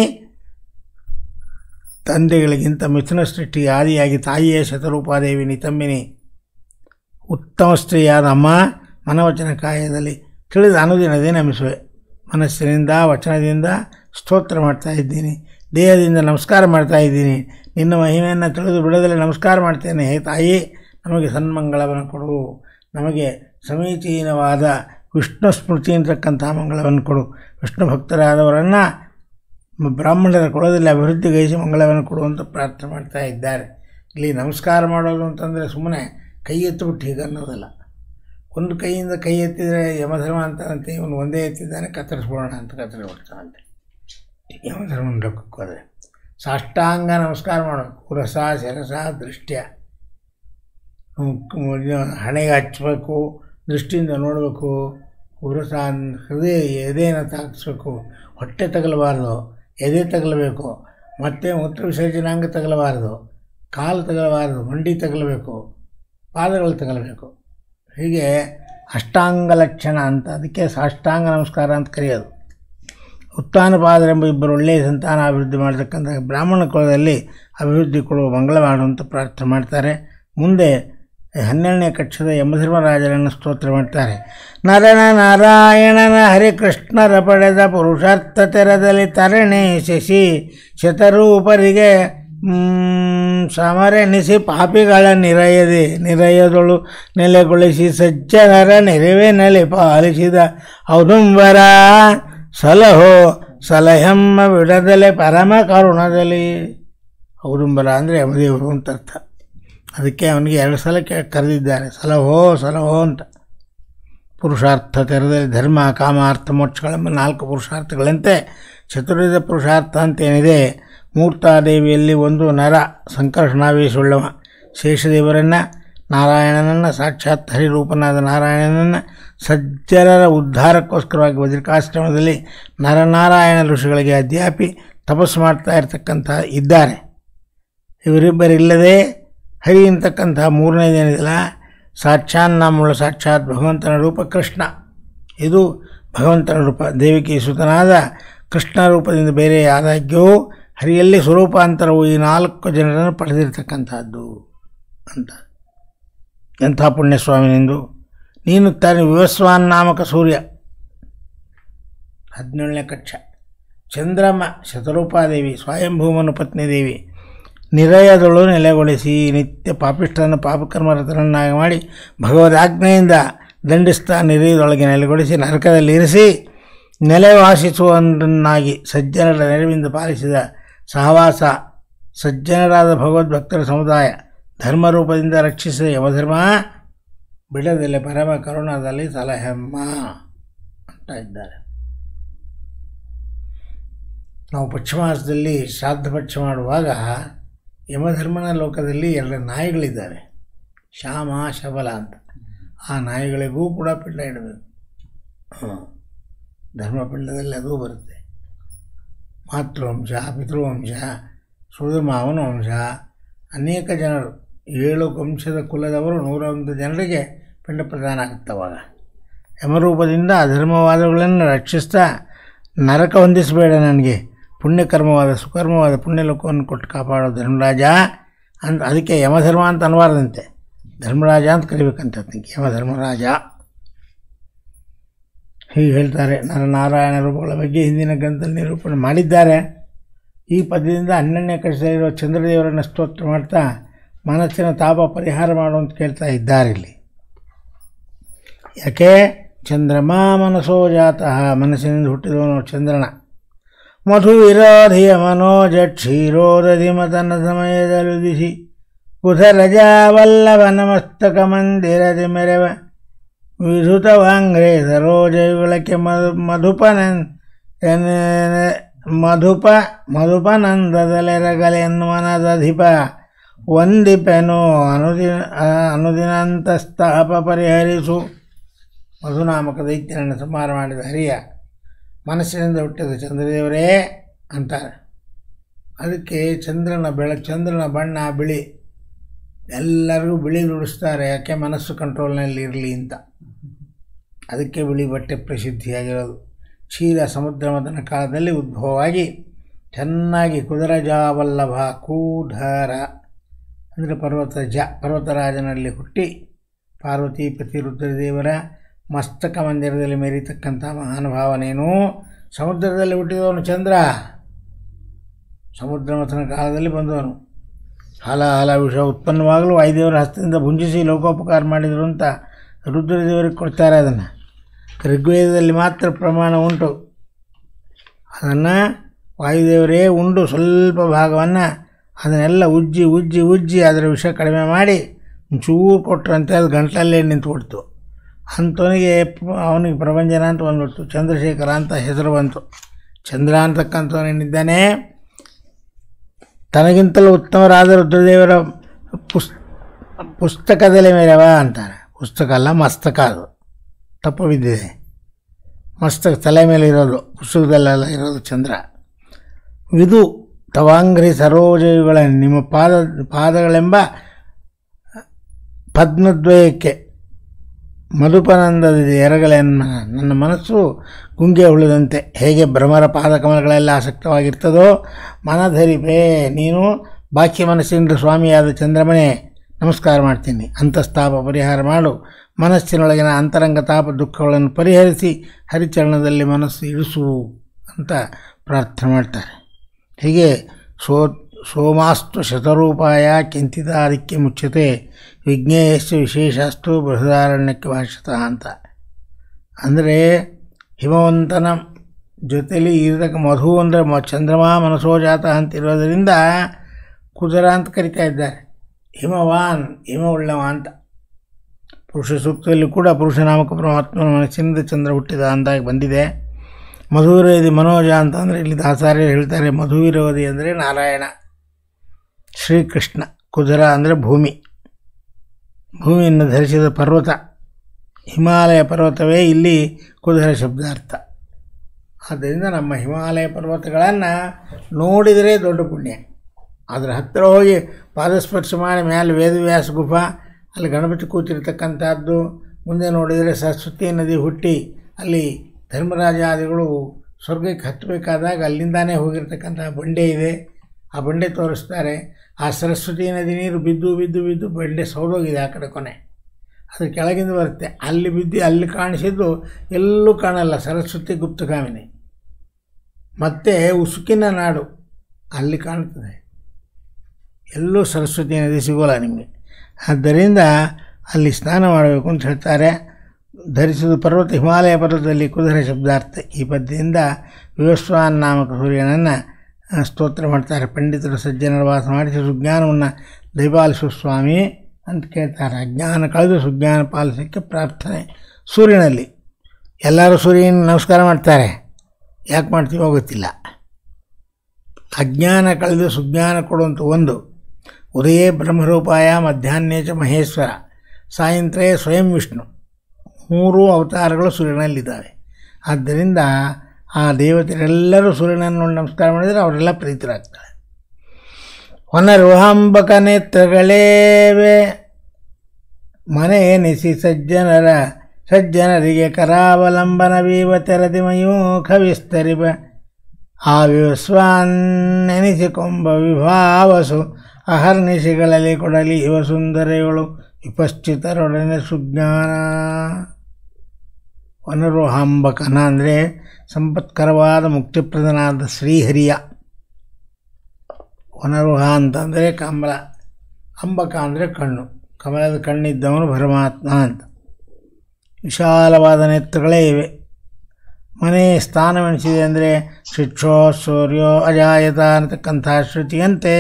ತಂದೆಗಳಿಗಿಂತ ಮಿಥುನ ಸೃಷ್ಟಿ ಆದಿಯಾಗಿ ತಾಯಿಯೇ ಶತರೂಪಾದೇವಿ ನಿತಂಬಿನಿ ಉತ್ತಮ ಸ್ತ್ರೀಯಾದ ಅಮ್ಮ ಮನವಚನ ಕಾಯದಲ್ಲಿ ತಿಳಿದ ಅನುದಿನದೇ ನಮಿಸುವೆ ಮನಸ್ಸಿನಿಂದ ವಚನದಿಂದ ಸ್ತೋತ್ರ ಮಾಡ್ತಾ ಇದ್ದೀನಿ ದೇಹದಿಂದ ನಮಸ್ಕಾರ ಮಾಡ್ತಾ ಇದ್ದೀನಿ ನಿನ್ನ ಮಹಿಮೆಯನ್ನು ತಿಳಿದು ಬಿಡದಲ್ಲಿ ನಮಸ್ಕಾರ ಮಾಡ್ತೇನೆ ಹೇ ತಾಯಿ ನಮಗೆ ಸನ್ಮಂಗಳವನ್ನು ಕೊಡು ನಮಗೆ ಸಮೀಚೀನವಾದ ವಿಷ್ಣು ಸ್ಮೃತಿ ಅಂತಕ್ಕಂಥ ಮಂಗಳವನ್ನು ಕೊಡು ವಿಷ್ಣು ಭಕ್ತರಾದವರನ್ನು ಬ್ರಾಹ್ಮಣರ ಕುಲದಲ್ಲಿ ಅಭಿವೃದ್ಧಿಗೈಸಿ ಮಂಗಳವನ್ನು ಕೊಡುವಂತ ಪ್ರಾರ್ಥನೆ ಮಾಡ್ತಾ ಇದ್ದಾರೆ ಇಲ್ಲಿ ನಮಸ್ಕಾರ ಮಾಡೋದು ಅಂತಂದರೆ ಸುಮ್ಮನೆ ಕೈ ಎತ್ತಿಬಿಟ್ಟು ಹೀಗೆ ಅನ್ನೋದಲ್ಲ ಒಂದು ಕೈಯಿಂದ ಕೈ ಎತ್ತಿದರೆ ಯಮಧರ್ಮ ಅಂತಾನಂತೆ ಇವನು ಒಂದೇ ಎತ್ತಿದ್ದಾನೆ ಕತ್ತರಿಸ್ಬೋಣ ಅಂತ ಕತ್ತರಿಸ್ಬಿಡ್ತಾನಂತೆ ಯಮಧರ್ಮನ ಲೋಕಕ್ಕೆ ಹೋದರೆ ಸಾಷ್ಟಾಂಗ ನಮಸ್ಕಾರ ಮಾಡಬೇಕು ರಸ ಶಿರಸ ದೃಷ್ಟ್ಯ ಹಣೆಗೆ ಹಚ್ಚಬೇಕು ದೃಷ್ಟಿಯಿಂದ ನೋಡಬೇಕು ಉರಸ ಹೃದಯ ಎದೆಯನ್ನು ತಾಗಿಸ್ಬೇಕು ಹೊಟ್ಟೆ ತಗಲಬಾರ್ದು ಎದೆ ತಗಲಬೇಕು ಮತ್ತು ಮೂತ್ರ ವಿಸರ್ಜನಾಂಗ ತಗಲಬಾರ್ದು ಕಾಲು ತಗಲಬಾರ್ದು ಮಂಡಿ ತಗಲಬೇಕು ಪಾದಗಳು ತಗಲಬೇಕು ಹೀಗೆ ಅಷ್ಟಾಂಗ ಲಕ್ಷಣ ಅಂತ ಅದಕ್ಕೆ ಸಾಷ್ಟಾಂಗ ನಮಸ್ಕಾರ ಅಂತ ಕರೆಯೋದು ಉತ್ಥಾನಪಾದರೆಂಬ ಇಬ್ಬರು ಒಳ್ಳೆಯ ಸಂತಾನ ಅಭಿವೃದ್ಧಿ ಮಾಡತಕ್ಕಂಥ ಬ್ರಾಹ್ಮಣ ಕುಲದಲ್ಲಿ ಅಭಿವೃದ್ಧಿ ಕೊಡುವ ಮಂಗಳ ಮಾಡುವಂಥ ಪ್ರಾರ್ಥನೆ ಮಾಡ್ತಾರೆ ಮುಂದೆ ಹನ್ನೆರಡನೇ ಕಕ್ಷದ ಯಮಧರ್ಮರಾಜರನ್ನು ಸ್ತೋತ್ರ ಮಾಡ್ತಾರೆ ನರನ ನಾರಾಯಣನ ಹರಿಕೃಷ್ಣರ ಪಡೆದ ಪುರುಷಾರ್ಥ ತೆರದಲ್ಲಿ ತರಣಿ ಶಶಿ ಶತರೂಪರಿಗೆ ಸಮರೆನಿಸಿ ಪಾಪಿಗಳ ನಿರಯದಿ ನಿರಯದೊಳು ನೆಲೆಗೊಳಿಸಿ ಸಜ್ಜನರ ನೆಲೆ ಪಾಲಿಸಿದ ಔದುಂಬರ ಸಲಹೋ ಸಲಹೆಮ್ಮ ವಿಡದಲೆ ಪರಮ ಕರುಣದಲ್ಲಿ ಔದುಂಬರ ಅಂದರೆ ಯಮದೇವರು ಅಂತ ಅರ್ಥ ಅದಕ್ಕೆ ಅವನಿಗೆ ಎರಡು ಸಲ ಕರೆದಿದ್ದಾರೆ ಸಲಹೋ ಸಲಹೋ ಅಂತ ಪುರುಷಾರ್ಥ ತೆರೆದಲ್ಲಿ ಧರ್ಮ ಕಾಮ ಅರ್ಥ ಮೋಕ್ಷಗಳೆಂಬ ನಾಲ್ಕು ಪುರುಷಾರ್ಥಗಳಂತೆ ಚತುರ್ವಿಧ ಪುರುಷಾರ್ಥ ಅಂತೇನಿದೆ ಮೂರ್ತಾದೇವಿಯಲ್ಲಿ ಒಂದು ನರ ಸಂಕರ್ಷಣಾವೇಶವುಳ್ಳವ ಶೇಷದೇವರನ್ನು ನಾರಾಯಣನನ್ನು ಸಾಕ್ಷಾತ್ ಹರಿರೂಪನಾದ ನಾರಾಯಣನನ್ನು ಸಜ್ಜನರ ಉದ್ಧಾರಕ್ಕೋಸ್ಕರವಾಗಿ ವಜ್ರಿಕಾಶ್ರಮದಲ್ಲಿ ನರನಾರಾಯಣ ಋಷಿಗಳಿಗೆ ಅಧ್ಯಾಪಿ ತಪಸ್ಸು ಮಾಡ್ತಾ ಇರ್ತಕ್ಕಂಥ ಇದ್ದಾರೆ ಇವರಿಬ್ಬರಿಲ್ಲದೆ ಹರಿ ಅಂತಕ್ಕಂಥ ಮೂರನೇ ಏನಿದಿಲ್ಲ ಸಾಕ್ಷಾನ್ ನಾಮುಳ್ಳ ಸಾಕ್ಷಾತ್ ಭಗವಂತನ ರೂಪ ಕೃಷ್ಣ ಇದು ಭಗವಂತನ ರೂಪ ದೇವಿಕೆಯ ಸುತನಾದ ಕೃಷ್ಣ ರೂಪದಿಂದ ಬೇರೆ ಆದಾಗ್ಯೂ ಹರಿಯಲ್ಲಿ ಸ್ವರೂಪಾಂತರವು ಈ ನಾಲ್ಕು ಜನರನ್ನು ಪಡೆದಿರತಕ್ಕಂಥದ್ದು ಅಂತ ಎಂಥ ಪುಣ್ಯಸ್ವಾಮಿನೆಂದು ನೀನು ತನ್ನ ವಿವಸ್ವಾನ್ ನಾಮಕ ಸೂರ್ಯ ಹದಿನೇಳನೇ ಕಕ್ಷ ಚಂದ್ರಮ್ಮ ಶತರೂಪಾದೇವಿ ಸ್ವಯಂಭೂಮನು ದೇವಿ ನಿರಯದಳು ನೆಲೆಗೊಳಿಸಿ ನಿತ್ಯ ಪಾಪಿಷ್ಠರನ್ನು ಪಾಪಕರ್ಮರತನನ್ನಾಗಿ ಮಾಡಿ ಭಗವದ್ ಆಜ್ಞೆಯಿಂದ ದಂಡಿಸ್ತಾ ನಿರಯದೊಳಗೆ ನೆಲೆಗೊಳಿಸಿ ನರಕದಲ್ಲಿ ಇರಿಸಿ ನೆಲೆವಾಸಿಸುವನ್ನಾಗಿ ಸಜ್ಜನರ ನೆರವಿಂದ ಪಾಲಿಸಿದ ಸಹವಾಸ ಸಜ್ಜನರಾದ ಭಗವದ್ಭಕ್ತರ ಸಮುದಾಯ ಧರ್ಮರೂಪದಿಂದ ರಕ್ಷಿಸಿದ ಯಮಧರ್ಮ ಬಿಡದಲ್ಲಿ ಪರಮ ಕರುಣದಲ್ಲಿ ಸಲಹೆಮ್ಮ ಅಂತ ಇದ್ದಾರೆ ನಾವು ಪಕ್ಷಮಾಸದಲ್ಲಿ ಶ್ರಾದ್ದ ಪಕ್ಷ ಮಾಡುವಾಗ ಯಮಧರ್ಮನ ಲೋಕದಲ್ಲಿ ಎರಡು ನಾಯಿಗಳಿದ್ದಾರೆ ಶ್ಯಾಮ ಶಬಲ ಅಂತ ಆ ನಾಯಿಗಳಿಗೂ ಕೂಡ ಪಿಂಡ ಇಡಬೇಕು ಧರ್ಮಪಿಂಡದಲ್ಲಿ ಅದು ಬರುತ್ತೆ ಮಾತೃವಂಶ ಪಿತೃವಂಶ ಮಾವನ ವಂಶ ಅನೇಕ ಜನರು ಏಳು ವಂಶದ ಕುಲದವರು ನೂರ ಒಂದು ಜನರಿಗೆ ಪಿಂಡ ಪ್ರದಾನ ಆಗುತ್ತವಾಗ ಯಮರೂಪದಿಂದ ಅಧರ್ಮವಾದಗಳನ್ನು ರಕ್ಷಿಸ್ತಾ ನರಕ ಹೊಂದಿಸಬೇಡ ನನಗೆ ಪುಣ್ಯಕರ್ಮವಾದ ಸುಕರ್ಮವಾದ ಪುಣ್ಯಲೋಕವನ್ನು ಕೊಟ್ಟು ಕಾಪಾಡೋ ಧರ್ಮರಾಜ ಅಂತ ಅದಕ್ಕೆ ಯಮಧರ್ಮ ಅಂತ ಅನ್ಬಾರ್ದಂತೆ ಧರ್ಮರಾಜ ಅಂತ ಕರಿಬೇಕಂತ ನನಗೆ ಯಮಧರ್ಮರಾಜ ಹೀಗೆ ಹೇಳ್ತಾರೆ ನನ್ನ ನಾರಾಯಣ ರೂಪಗಳ ಬಗ್ಗೆ ಹಿಂದಿನ ಗ್ರಂಥದಲ್ಲಿ ನಿರೂಪಣೆ ಮಾಡಿದ್ದಾರೆ ಈ ಪದ್ಯದಿಂದ ಹನ್ನೆರಡನೇ ಕಡೆ ಸೇರಿರುವ ಚಂದ್ರದೇವರನ್ನು ಸ್ತೋತ್ರ ಮಾಡ್ತಾ ಮನಸ್ಸಿನ ತಾಪ ಪರಿಹಾರ ಮಾಡು ಕೇಳ್ತಾ ಇದ್ದಾರೆ ಇಲ್ಲಿ ಯಾಕೆ ಚಂದ್ರಮಾ ಮನಸ್ಸೋ ಜಾತಃ ಮನಸ್ಸಿನಿಂದ ಹುಟ್ಟಿದವನು ಚಂದ್ರನ ಮಧು ವಿರೋಧಿಯ ಮನೋಜ ಕ್ಷೀರೋದಧಿ ಮತನ ಸಮಯದಲುದಿಸಿ ಕುಸರಜಾವಲ್ಲಭ ನಮಸ್ತಕ ಮಂದಿರದಿ ಮೆರವ ವಿಧುತವಾಂಗ್ರೆ ಸರೋಜ ಮಧು ಮಧು ಮಧುಪನನ್ ಮಧುಪ ಮಧುಪನಂದದಲೆರಗಲೆನ್ನುವನದಧಿಪ ವಂದಿಪೆನು ಅನುದಿನ ಸ್ಥಾಪ ಪರಿಹರಿಸು ಮಧುನಾಮಕ ದೈತ್ಯನನ್ನು ಸಂಹಾರ ಮಾಡಿದ ಹರಿಯ ಮನಸ್ಸಿನಿಂದ ಹುಟ್ಟಿದ ಚಂದ್ರದೇವರೇ ಅಂತಾರೆ ಅದಕ್ಕೆ ಚಂದ್ರನ ಬೆಳ ಚಂದ್ರನ ಬಣ್ಣ ಬಿಳಿ ಎಲ್ಲರಿಗೂ ಬಿಳಿ ನುಡಿಸ್ತಾರೆ ಯಾಕೆ ಮನಸ್ಸು ಕಂಟ್ರೋಲ್ನಲ್ಲಿ ಇರಲಿ ಅಂತ ಅದಕ್ಕೆ ಬಿಳಿ ಬಟ್ಟೆ ಪ್ರಸಿದ್ಧಿಯಾಗಿರೋದು ಕ್ಷೀರ ಸಮುದ್ರ ಮದನ ಕಾಲದಲ್ಲಿ ಉದ್ಭವವಾಗಿ ಚೆನ್ನಾಗಿ ಕುದುರ ಜಾವಲ್ಲಭ ಕೂಢರ ಅಂದರೆ ಪರ್ವತ ಜ ಪರ್ವತರಾಜನಲ್ಲಿ ಹುಟ್ಟಿ ಪಾರ್ವತಿ ಪತಿ ರುದ್ರದೇವರ ಮಸ್ತಕ ಮಂದಿರದಲ್ಲಿ ಮೆರೀತಕ್ಕಂಥ ಮಹಾನುಭಾವನೇನು ಸಮುದ್ರದಲ್ಲಿ ಹುಟ್ಟಿದವನು ಚಂದ್ರ ಸಮುದ್ರ ಮಥನ ಕಾಲದಲ್ಲಿ ಬಂದವನು ಹಲ ಹಲ ವಿಷ ಉತ್ಪನ್ನವಾಗಲೂ ವಾಯುದೇವರ ಹಸ್ತದಿಂದ ಭುಂಜಿಸಿ ಲೋಕೋಪಕಾರ ಮಾಡಿದರು ಅಂತ ರುದ್ರದೇವರಿಗೆ ಕೊಡ್ತಾರೆ ಅದನ್ನು ಋಗ್ವೇದದಲ್ಲಿ ಮಾತ್ರ ಪ್ರಮಾಣ ಉಂಟು ಅದನ್ನು ವಾಯುದೇವರೇ ಉಂಡು ಸ್ವಲ್ಪ ಭಾಗವನ್ನು ಅದನ್ನೆಲ್ಲ ಉಜ್ಜಿ ಉಜ್ಜಿ ಉಜ್ಜಿ ಅದರ ವಿಷ ಕಡಿಮೆ ಮಾಡಿ ಕೊಟ್ಟರು ಅಂತ ಅದು ಗಂಟಲಲ್ಲೇ ನಿಂತ್ಬಿಡ್ತು ಅಂಥವನಿಗೆ ಅವನಿಗೆ ಪ್ರಭಂಜನ ಅಂತ ಬಂದ್ಬಿಡ್ತು ಚಂದ್ರಶೇಖರ ಅಂತ ಹೆಸರು ಬಂತು ಚಂದ್ರ ಅಂತಕ್ಕಂಥವನೇನಿದ್ದಾನೆ ತನಗಿಂತಲೂ ಉತ್ತಮರಾದ ರುದ್ರದೇವರ ಪುಸ್ ಪುಸ್ತಕದಲ್ಲಿ ಮೇಲೆವ ಅಂತಾನೆ ಪುಸ್ತಕ ಅಲ್ಲ ಮಸ್ತಕ ಅದು ತಪ್ಪು ಬಿದ್ದಿದೆ ಮಸ್ತಕ ತಲೆ ಮೇಲೆ ಇರೋದು ಪುಸ್ತಕದಲ್ಲೆಲ್ಲ ಇರೋದು ಚಂದ್ರ ವಿಧು ತವಾಂಗ್ರಿ ಸರೋಜಯುಗಳ ನಿಮ್ಮ ಪಾದ ಪಾದಗಳೆಂಬ ಪದ್ಮದ್ವಯಕ್ಕೆ ಮಧುಪನಂದದ ಎರಗಳೆನ್ನ ನನ್ನ ಮನಸ್ಸು ಗುಂಗೆ ಉಳಿದಂತೆ ಹೇಗೆ ಭ್ರಮರ ಪಾದಕಮಲಗಳೆಲ್ಲ ಆಸಕ್ತವಾಗಿರ್ತದೋ ಮನಧರಿಪೇ ನೀನು ಬಾಕಿ ಮನಸ್ಸಿನ ಸ್ವಾಮಿಯಾದ ಚಂದ್ರಮನೆ ನಮಸ್ಕಾರ ಮಾಡ್ತೀನಿ ಅಂತಸ್ತಾಪ ಪರಿಹಾರ ಮಾಡು ಮನಸ್ಸಿನೊಳಗಿನ ಅಂತರಂಗ ತಾಪ ದುಃಖಗಳನ್ನು ಪರಿಹರಿಸಿ ಹರಿಚರಣದಲ್ಲಿ ಮನಸ್ಸು ಇಳಿಸು ಅಂತ ಪ್ರಾರ್ಥನೆ ಮಾಡ್ತಾರೆ ಹೀಗೆ ಸೋ ಸೋಮಾಸ್ತು ಶತರೂಪಾಯ ಚಿಂತಿತ ಆಧಿಕ್ಯ ಮುಚ್ಚತೆ ವಿಘ್ನೇಯಸ್ಸು ವಿಶೇಷಾಸ್ತು ಬೃಹದಾರಣ್ಯಕ್ಕೆ ಭಾಷಿತಃ ಅಂತ ಅಂದರೆ ಹಿಮವಂತನ ಜೊತೆಯಲ್ಲಿ ಇರತಕ್ಕ ಮಧು ಅಂದರೆ ಮ ಚಂದ್ರಮ ಮನಸೋಜಾತ ಅಂತಿರೋದರಿಂದ ಕುದರ ಅಂತ ಕರಿತಾ ಇದ್ದಾರೆ ಹಿಮವಾನ್ ಹಿಮವುಳ್ಳವ ಅಂತ ಪುರುಷ ಸೂಕ್ತದಲ್ಲಿ ಕೂಡ ನಾಮಕ ಪರಮಾತ್ಮನ ಮನಸ್ಸಿನಿಂದ ಚಂದ್ರ ಹುಟ್ಟಿದ ಅಂದಾಗಿ ಬಂದಿದೆ ಮಧುವಿರೋಧಿ ಮನೋಜ ಅಂತಂದರೆ ಇಲ್ಲಿ ದಾಸಾರ್ಯ ಹೇಳ್ತಾರೆ ಮಧುವಿರೋಧಿ ಅಂದರೆ ನಾರಾಯಣ ಶ್ರೀಕೃಷ್ಣ ಕುದುರ ಅಂದರೆ ಭೂಮಿ ಭೂಮಿಯನ್ನು ಧರಿಸಿದ ಪರ್ವತ ಹಿಮಾಲಯ ಪರ್ವತವೇ ಇಲ್ಲಿ ಕುದುರೆ ಶಬ್ದಾರ್ಥ ಆದ್ದರಿಂದ ನಮ್ಮ ಹಿಮಾಲಯ ಪರ್ವತಗಳನ್ನು ನೋಡಿದರೆ ದೊಡ್ಡ ಪುಣ್ಯ ಅದರ ಹತ್ತಿರ ಹೋಗಿ ಪಾದಸ್ಪರ್ಶ ಮಾಡಿ ಮೇಲೆ ವೇದವ್ಯಾಸ ಗುಫಾ ಅಲ್ಲಿ ಗಣಪತಿ ಕೂತಿರ್ತಕ್ಕಂಥದ್ದು ಮುಂದೆ ನೋಡಿದರೆ ಸರಸ್ವತಿ ನದಿ ಹುಟ್ಟಿ ಅಲ್ಲಿ ಧರ್ಮರಾಜಾದಿಗಳು ಸ್ವರ್ಗಕ್ಕೆ ಹತ್ತಬೇಕಾದಾಗ ಅಲ್ಲಿಂದಾನೇ ಹೋಗಿರ್ತಕ್ಕಂಥ ಬಂಡೆ ಇದೆ ಆ ಬಂಡೆ ತೋರಿಸ್ತಾರೆ ಆ ಸರಸ್ವತಿ ನದಿ ನೀರು ಬಿದ್ದು ಬಿದ್ದು ಬಿದ್ದು ಬಂಡೆ ಸೌದೋಗಿದೆ ಆ ಕಡೆ ಕೊನೆ ಅದು ಕೆಳಗಿಂದ ಬರುತ್ತೆ ಅಲ್ಲಿ ಬಿದ್ದು ಅಲ್ಲಿ ಕಾಣಿಸಿದ್ದು ಎಲ್ಲೂ ಕಾಣಲ್ಲ ಸರಸ್ವತಿ ಗುಪ್ತಗಾಮಿನಿ ಮತ್ತು ಉಸುಕಿನ ನಾಡು ಅಲ್ಲಿ ಕಾಣುತ್ತದೆ ಎಲ್ಲೂ ಸರಸ್ವತಿ ನದಿ ಸಿಗೋಲ್ಲ ನಿಮಗೆ ಆದ್ದರಿಂದ ಅಲ್ಲಿ ಸ್ನಾನ ಮಾಡಬೇಕು ಅಂತ ಹೇಳ್ತಾರೆ ಧರಿಸಿದ ಪರ್ವತ ಹಿಮಾಲಯ ಪರ್ವತದಲ್ಲಿ ಕುದುರೆ ಶಬ್ದಾರ್ಥ ಈ ಪದ್ಯದಿಂದ ವಿವಸ್ವಾನ್ ನಾಮಕ ಸೂರ್ಯನನ್ನು ಸ್ತೋತ್ರ ಮಾಡ್ತಾರೆ ಪಂಡಿತರು ಸಜ್ಜನರ ವಾಸ ಮಾಡಿಸಿ ಸುಜ್ಞಾನವನ್ನು ದೈಪಾಲಿಸು ಸ್ವಾಮಿ ಅಂತ ಕೇಳ್ತಾರೆ ಅಜ್ಞಾನ ಕಳೆದು ಸುಜ್ಞಾನ ಪಾಲಿಸೋಕ್ಕೆ ಪ್ರಾರ್ಥನೆ ಸೂರ್ಯನಲ್ಲಿ ಎಲ್ಲರೂ ಸೂರ್ಯನ ನಮಸ್ಕಾರ ಮಾಡ್ತಾರೆ ಯಾಕೆ ಮಾಡ್ತೀವೋ ಗೊತ್ತಿಲ್ಲ ಅಜ್ಞಾನ ಕಳೆದು ಸುಜ್ಞಾನ ಕೊಡುವಂಥ ಒಂದು ಉದಯೇ ಬ್ರಹ್ಮರೂಪಾಯ ಮಧ್ಯಾಹ್ನೇ ಚ ಮಹೇಶ್ವರ ಸಾಯಂತ್ರೇ ಸ್ವಯಂ ವಿಷ್ಣು ಮೂರು ಅವತಾರಗಳು ಸೂರ್ಯನಲ್ಲಿದ್ದಾವೆ ಆದ್ದರಿಂದ ಆ ದೇವತೆಲ್ಲರೂ ಸೂರ್ಯನನ್ನು ನಮಸ್ಕಾರ ಮಾಡಿದರೆ ಅವರೆಲ್ಲ ಪ್ರೀತರಾಗ್ತಾರೆ ಹೊನರುಹಾಂಬಕ ನೇತ್ರಗಳೇವೆ ಮನೆ ಎನಿಸಿ ಸಜ್ಜನರ ಸಜ್ಜನರಿಗೆ ಕರಾವಲಂಬನ ಕರಾವಲಂಬನವೀವ ತೆರದಿಮಯೂಖ ಕವಿಸ್ತರಿಬ ಆ ವಿವಸ್ವಾನ್ನೆನಿಸಿಕೊಂಬ ವಿಭಾವಸು ಅಹರ್ನಿಸಿಗಳಲ್ಲಿ ಕೊಡಲಿ ಯುವ ಸುಂದರಿಗಳು ವಿಪಶ್ಚಿತರೊಡನೆ ಸುಜ್ಞಾನ ಅಂಬಕನ ಅಂದರೆ ಸಂಪತ್ಕರವಾದ ಮುಕ್ತಿಪ್ರದನಾದ ಶ್ರೀಹರಿಯ ವನರೋಹ ಅಂತಂದರೆ ಕಮಲ ಅಂಬಕ ಅಂದರೆ ಕಣ್ಣು ಕಮಲದ ಕಣ್ಣಿದ್ದವನು ಪರಮಾತ್ಮ ಅಂತ ವಿಶಾಲವಾದ ನೆತ್ತುಗಳೇ ಇವೆ ಮನೆ ಸ್ಥಾನವೆನಿಸಿದೆ ಅಂದರೆ ಶಿಕ್ಷೋ ಸೂರ್ಯೋ ಅಜಾಯತ ಅನ್ನತಕ್ಕಂಥ ಶ್ರುತಿಯಂತೆ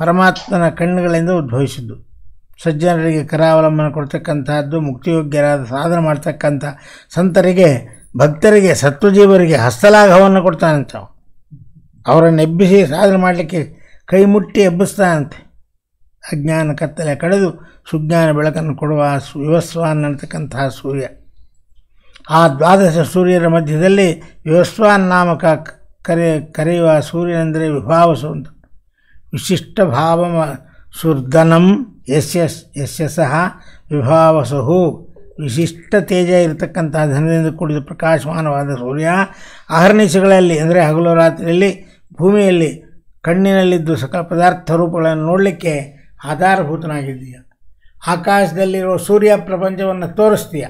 ಪರಮಾತ್ಮನ ಕಣ್ಣುಗಳಿಂದ ಉದ್ಭವಿಸಿದ್ದು ಸಜ್ಜನರಿಗೆ ಕರಾವಲಂಬನ ಕೊಡ್ತಕ್ಕಂಥದ್ದು ಮುಕ್ತಿಯೋಗ್ಯರಾದ ಸಾಧನೆ ಮಾಡ್ತಕ್ಕಂಥ ಸಂತರಿಗೆ ಭಕ್ತರಿಗೆ ಸತ್ವಜೀವರಿಗೆ ಹಸ್ತಲಾಘವನ್ನು ಕೊಡ್ತಾನಂತೆ ಅವರನ್ನು ಎಬ್ಬಿಸಿ ಸಾಧನೆ ಮಾಡಲಿಕ್ಕೆ ಕೈ ಮುಟ್ಟಿ ಎಬ್ಬಿಸ್ತಾನಂತೆ ಅಜ್ಞಾನ ಕತ್ತಲೆ ಕಳೆದು ಸುಜ್ಞಾನ ಬೆಳಕನ್ನು ಕೊಡುವ ವಿವಸ್ವಾನ್ ಅನ್ನತಕ್ಕಂತಹ ಸೂರ್ಯ ಆ ದ್ವಾದಶ ಸೂರ್ಯರ ಮಧ್ಯದಲ್ಲಿ ವಿವಸ್ವಾನ್ ನಾಮಕ ಕರೆ ಕರೆಯುವ ಸೂರ್ಯನೆಂದರೆ ವಿಭಾವ ಅಂತ ವಿಶಿಷ್ಟ ಭಾವ ಸುರ್ಧನಂ ಯಶಸ್ ವಿಭಾವ ವಿಭಾವಸಹು ವಿಶಿಷ್ಟ ತೇಜ ಇರತಕ್ಕಂಥ ಧನದಿಂದ ಕೂಡಿದ ಪ್ರಕಾಶಮಾನವಾದ ಸೂರ್ಯ ಅಹರ್ನಿಶಗಳಲ್ಲಿ ಅಂದರೆ ಹಗಲು ರಾತ್ರಿಯಲ್ಲಿ ಭೂಮಿಯಲ್ಲಿ ಕಣ್ಣಿನಲ್ಲಿದ್ದು ಸಕಲ ಪದಾರ್ಥ ರೂಪಗಳನ್ನು ನೋಡಲಿಕ್ಕೆ ಆಧಾರಭೂತನಾಗಿದ್ದೀಯ ಆಕಾಶದಲ್ಲಿರೋ ಸೂರ್ಯ ಪ್ರಪಂಚವನ್ನು ತೋರಿಸ್ತೀಯ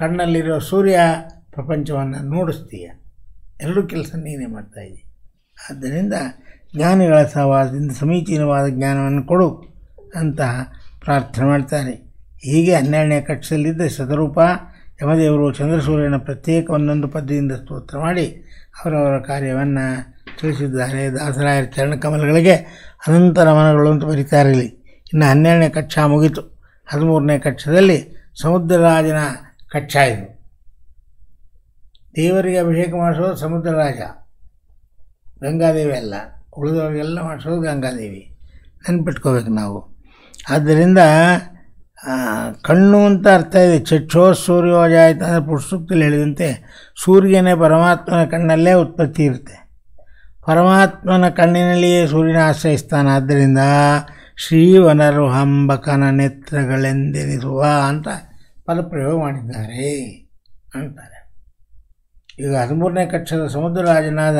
ಕಣ್ಣಲ್ಲಿರೋ ಸೂರ್ಯ ಪ್ರಪಂಚವನ್ನು ನೋಡಿಸ್ತೀಯ ಎರಡೂ ಕೆಲಸ ನೀನೇ ಮಾಡ್ತಾಯಿದ್ದೀಯ ಆದ್ದರಿಂದ ಜ್ಞಾನಿಗಳ ಸಹವಾದದಿಂದ ಸಮೀಚೀನವಾದ ಜ್ಞಾನವನ್ನು ಕೊಡು ಅಂತ ಪ್ರಾರ್ಥನೆ ಮಾಡ್ತಾರೆ ಹೀಗೆ ಹನ್ನೆರಡನೇ ಕಕ್ಷದಲ್ಲಿದ್ದ ಸದರೂಪ ಯಮದೇವರು ಚಂದ್ರಸೂರ್ಯನ ಪ್ರತ್ಯೇಕ ಒಂದೊಂದು ಪದ್ಯದಿಂದ ಸ್ತೋತ್ರ ಮಾಡಿ ಅವರವರ ಕಾರ್ಯವನ್ನು ತಿಳಿಸಿದ್ದಾರೆ ದಾಸರಾಯರ ಚರಣಕಮಲಗಳಿಗೆ ಅನಂತ ನಮನಗಳು ಅಂತ ಬರೀತಾ ಇರಲಿ ಇನ್ನು ಹನ್ನೆರಡನೇ ಕಕ್ಷ ಮುಗಿತು ಹದಿಮೂರನೇ ಕಕ್ಷದಲ್ಲಿ ಸಮುದ್ರರಾಜನ ಕಕ್ಷ ಇದು ದೇವರಿಗೆ ಅಭಿಷೇಕ ಮಾಡಿಸೋದು ಸಮುದ್ರರಾಜ ಗಂಗಾದೇವಿ ಅಲ್ಲ ಉಳಿದವರಿಗೆಲ್ಲ ಮಾಡಿಸೋದು ಗಂಗಾದೇವಿ ನೆನ್ಪಿಟ್ಕೋಬೇಕು ನಾವು ಆದ್ದರಿಂದ ಕಣ್ಣು ಅಂತ ಅರ್ಥ ಇದೆ ಚಕ್ಷೋ ಆಯ್ತು ಅಂದರೆ ಪುಸ್ತಕದಲ್ಲಿ ಹೇಳಿದಂತೆ ಸೂರ್ಯನೇ ಪರಮಾತ್ಮನ ಕಣ್ಣಲ್ಲೇ ಉತ್ಪತ್ತಿ ಇರುತ್ತೆ ಪರಮಾತ್ಮನ ಕಣ್ಣಿನಲ್ಲಿಯೇ ಸೂರ್ಯನ ಆಶ್ರಯಿಸ್ತಾನೆ ಆದ್ದರಿಂದ ಶ್ರೀವನರು ಹಂಬಕನ ನೇತ್ರಗಳೆಂದೆನಿಸುವ ಅಂತ ಪದಪ್ರಯೋಗ ಮಾಡಿದ್ದಾರೆ ಅಂತಾರೆ ಈಗ ಹದಿಮೂರನೇ ಕಕ್ಷದ ಸಮುದ್ರ ರಾಜನಾದ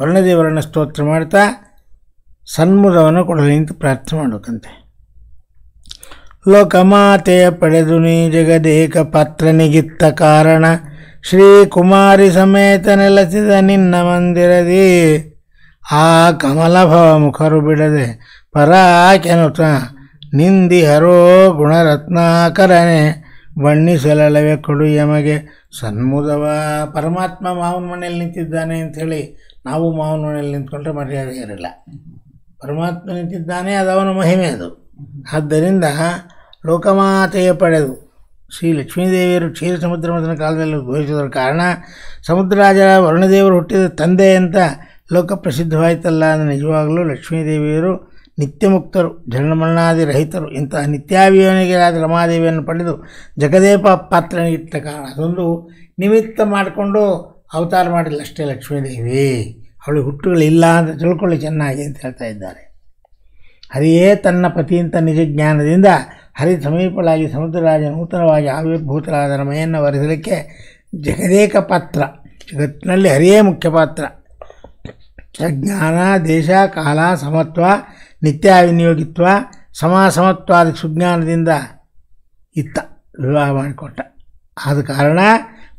ವರ್ಣದೇವರನ್ನ ಸ್ತೋತ್ರ ಮಾಡ್ತಾ ಸನ್ಮುಖವನ್ನು ಕೊಡಲಿ ಅಂತ ಪ್ರಾರ್ಥನೆ ಮಾಡಬೇಕಂತೆ ಲೋಕಮಾತೆಯ ಪಡೆದು ನೀ ಜಗದೇಕ ಪತ್ರನಿಗಿತ್ತ ಕಾರಣ ಶ್ರೀ ಕುಮಾರಿ ಸಮೇತ ನೆಲೆಸಿದ ನಿನ್ನ ಮಂದಿರದಿ ಆ ಕಮಲಭವ ಮುಖರು ಬಿಡದೆ ನಿಂದಿ ಹರೋ ಗುಣರತ್ನಾಕರನೆ ಬಣ್ಣಿಸಲಳವೆ ಕೊಡು ಯಮಗೆ ಸನ್ಮುದವ ಪರಮಾತ್ಮ ಮಾವನ ಮನೆಯಲ್ಲಿ ನಿಂತಿದ್ದಾನೆ ಅಂಥೇಳಿ ನಾವು ಮಾವನ ಮನೆಯಲ್ಲಿ ನಿಂತ್ಕೊಂಡ್ರೆ ಮರ್ಯಾದೆ ಇರಲ್ಲ ಪರಮಾತ್ಮ ನಿಂತಿದ್ದಾನೆ ಅದು ಅವನ ಮಹಿಮೆ ಅದು ಆದ್ದರಿಂದ ಲೋಕಮಾತೆಯ ಪಡೆದು ಶ್ರೀ ಲಕ್ಷ್ಮೀದೇವಿಯರು ಕ್ಷೀರ ಸಮುದ್ರಮಥನ ಕಾಲದಲ್ಲಿ ಉದ್ಭವಿಸಿದ್ರ ಕಾರಣ ರಾಜ ವರುಣದೇವರು ಹುಟ್ಟಿದ ತಂದೆ ಅಂತ ಲೋಕ ಪ್ರಸಿದ್ಧವಾಯಿತಲ್ಲ ಅಂದರೆ ನಿಜವಾಗಲೂ ಲಕ್ಷ್ಮೀದೇವಿಯರು ನಿತ್ಯಮುಕ್ತರು ಜನಮರಣಾದಿ ರಹಿತರು ಇಂತಹ ಆದ ರಮಾದೇವಿಯನ್ನು ಪಡೆದು ಜಗದೇಪ ಪಾತ್ರನಿಗಿಟ್ಟ ಕಾರಣ ಅದೊಂದು ನಿಮಿತ್ತ ಮಾಡಿಕೊಂಡು ಅವತಾರ ಮಾಡಿಲ್ಲ ಅಷ್ಟೇ ಲಕ್ಷ್ಮೀದೇವಿ ಅವಳಿಗೆ ಹುಟ್ಟುಗಳಿಲ್ಲ ಅಂತ ತಿಳ್ಕೊಳ್ಳಿ ಚೆನ್ನಾಗಿ ಅಂತ ಹೇಳ್ತಾ ಇದ್ದಾರೆ ಹರಿಯೇ ತನ್ನ ಪತಿಯಿಂದ ನಿಜ ಜ್ಞಾನದಿಂದ ಹರಿ ಸಮೀಪಳಾಗಿ ಸಮುದ್ರರಾಜ ನೂತನವಾಗಿ ಆವಿರ್ಭೂತರಾದ ರಮೆಯನ್ನು ವರೆಸಲಿಕ್ಕೆ ಜಗದೇಕ ಪಾತ್ರ ಜಗತ್ತಿನಲ್ಲಿ ಹರಿಯೇ ಮುಖ್ಯ ಪಾತ್ರ ಜ್ಞಾನ ದೇಶ ಕಾಲ ಸಮತ್ವ ನಿತ್ಯ ವಿನಿಯೋಗಿತ್ವ ಸಮಾಸಮತ್ವಾದ ಸುಜ್ಞಾನದಿಂದ ಇತ್ತ ವಿವಾಹ ಮಾಡಿಕೊಟ್ಟ ಆದ ಕಾರಣ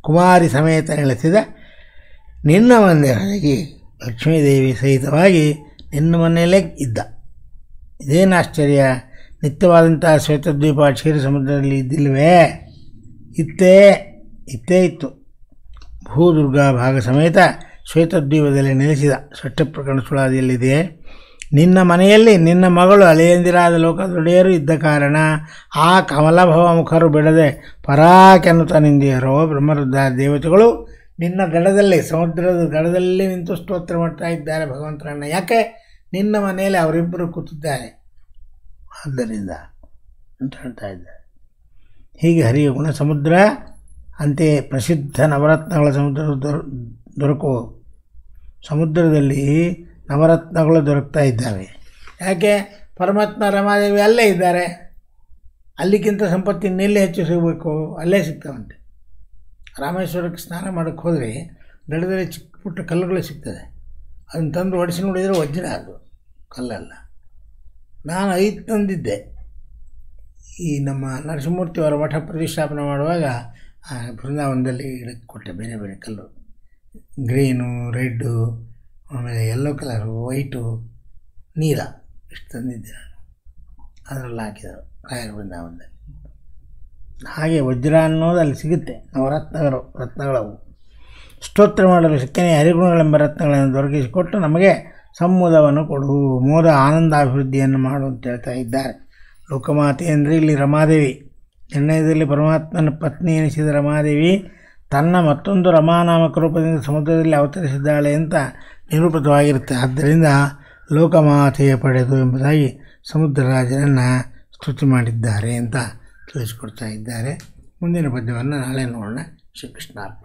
ಕುಮಾರಿ ಸಮೇತ ನೆಲೆಸಿದ ನಿನ್ನ ಮನೆಯಾಗಿ ಲಕ್ಷ್ಮೀದೇವಿ ಸಹಿತವಾಗಿ ನಿನ್ನ ಮನೆಯಲ್ಲೇ ಇದ್ದ ಇದೇನು ಆಶ್ಚರ್ಯ ನಿತ್ಯವಾದಂತಹ ಶ್ವೇತದ್ವೀಪ ಕ್ಷೀರ ಸಮುದ್ರದಲ್ಲಿ ಇದ್ದಿಲ್ವೇ ಇತ್ತೇ ಇತ್ತೇ ಇತ್ತು ಭೂದುರ್ಗಾ ಭಾಗ ಸಮೇತ ಶ್ವೇತದ್ವೀಪದಲ್ಲಿ ನೆಲೆಸಿದ ಷಟ್ಟ ಪ್ರಕರಣ ಸುಳಾದಿಯಲ್ಲಿದೆ ನಿನ್ನ ಮನೆಯಲ್ಲಿ ನಿನ್ನ ಮಗಳು ಅಲೆಯಂದಿರಾದ ದೊಡೆಯರು ಇದ್ದ ಕಾರಣ ಆ ಕಮಲಭವ ಮುಖರು ಬಿಡದೆ ಪರಾಕೆನ್ನುತ್ತಾನೆಂದಿಯರೋ ಬ್ರಹ್ಮರುದ್ಧ ದೇವತೆಗಳು ನಿನ್ನ ದಡದಲ್ಲಿ ಸಮುದ್ರದ ದಡದಲ್ಲಿ ನಿಂತು ಸ್ತೋತ್ರ ಮಾಡ್ತಾ ಇದ್ದಾರೆ ಭಗವಂತನನ್ನು ಯಾಕೆ ನಿನ್ನ ಮನೆಯಲ್ಲಿ ಅವರಿಬ್ಬರು ಕೂತಿದ್ದಾರೆ ಆದ್ದರಿಂದ ಅಂತ ಹೇಳ್ತಾ ಇದ್ದಾರೆ ಹೀಗೆ ಹರಿಯ ಗುಣ ಸಮುದ್ರ ಅಂತೆಯೇ ಪ್ರಸಿದ್ಧ ನವರತ್ನಗಳ ಸಮುದ್ರ ದೊರಕು ಸಮುದ್ರದಲ್ಲಿ ನವರತ್ನಗಳು ದೊರಕ್ತಾ ಇದ್ದಾವೆ ಯಾಕೆ ಪರಮಾತ್ಮ ರಮಾದೇವಿ ಅಲ್ಲೇ ಇದ್ದಾರೆ ಅಲ್ಲಿಗಿಂತ ಸಂಪತ್ತಿ ಇನ್ನೆಲ್ಲೇ ಹೆಚ್ಚು ಸಿಗಬೇಕು ಅಲ್ಲೇ ಸಿಗ್ತಾವಂತೆ ರಾಮೇಶ್ವರಕ್ಕೆ ಸ್ನಾನ ಮಾಡೋಕ್ಕೆ ಹೋದರೆ ದಡದಲ್ಲಿ ಚಿಕ್ಕ ಪುಟ್ಟ ಕಲ್ಲುಗಳು ಸಿಗ್ತದೆ ಅದನ್ನು ತಂದು ಹೊಡೆಸಿ ನೋಡಿದರೆ ವಜ್ರ ಅದು ಕಲ್ಲೆಲ್ಲ ನಾನು ಐದು ತಂದಿದ್ದೆ ಈ ನಮ್ಮ ನರಸಿಂಹಮೂರ್ತಿ ಅವರ ಮಠ ಪ್ರತಿಷ್ಠಾಪನೆ ಮಾಡುವಾಗ ಬೃಂದಾವನದಲ್ಲಿ ಇಡಕ್ಕೆ ಕೊಟ್ಟೆ ಬೇರೆ ಬೇರೆ ಕಲ್ಲು ಗ್ರೀನು ರೆಡ್ಡು ಆಮೇಲೆ ಯೆಲ್ಲೋ ಕಲರು ವೈಟು ನೀಲ ಇಷ್ಟು ತಂದಿದ್ದೆ ನಾನು ಅದರಲ್ಲಿ ಹಾಕಿದರು ರಾಯರ ಬೃಂದಾವನದಲ್ಲಿ ಹಾಗೆ ವಜ್ರ ಅನ್ನೋದು ಅಲ್ಲಿ ಸಿಗುತ್ತೆ ನಾವು ರತ್ನಗಳು ರತ್ನಗಳವು ಸ್ತೋತ್ರ ಮಾಡಲು ಸಿಕ್ಕನೆ ಹರಿಗುಣಗಳೆಂಬ ರತ್ನಗಳನ್ನು ದೊರಕಿಸಿಕೊಟ್ಟು ನಮಗೆ ಸಂಮೋದವನ್ನು ಕೊಡು ಮೋದ ಆನಂದಾಭಿವೃದ್ಧಿಯನ್ನು ಮಾಡು ಅಂತ ಹೇಳ್ತಾ ಇದ್ದಾರೆ ಲೋಕಮಾತೆ ಅಂದರೆ ಇಲ್ಲಿ ರಮಾದೇವಿ ನಿರ್ಣಯದಲ್ಲಿ ಪರಮಾತ್ಮನ ಪತ್ನಿ ಎನಿಸಿದ ರಮಾದೇವಿ ತನ್ನ ಮತ್ತೊಂದು ರಮಾನಾಮಕ ರೂಪದಿಂದ ಸಮುದ್ರದಲ್ಲಿ ಅವತರಿಸಿದ್ದಾಳೆ ಅಂತ ನಿರೂಪಿತವಾಗಿರುತ್ತೆ ಆದ್ದರಿಂದ ಲೋಕಮಾತೆಯ ಪಡೆದು ಎಂಬುದಾಗಿ ಸಮುದ್ರ ಸಮುದ್ರರಾಜರನ್ನು ಸ್ತುತಿ ಮಾಡಿದ್ದಾರೆ ಅಂತ ತಿಳಿಸ್ಕೊಡ್ತಾ ಇದ್ದಾರೆ ಮುಂದಿನ ಪದ್ಯವನ್ನು ನಾಳೆ ನೋಡೋಣ ಶ್ರೀಕೃಷ್ಣ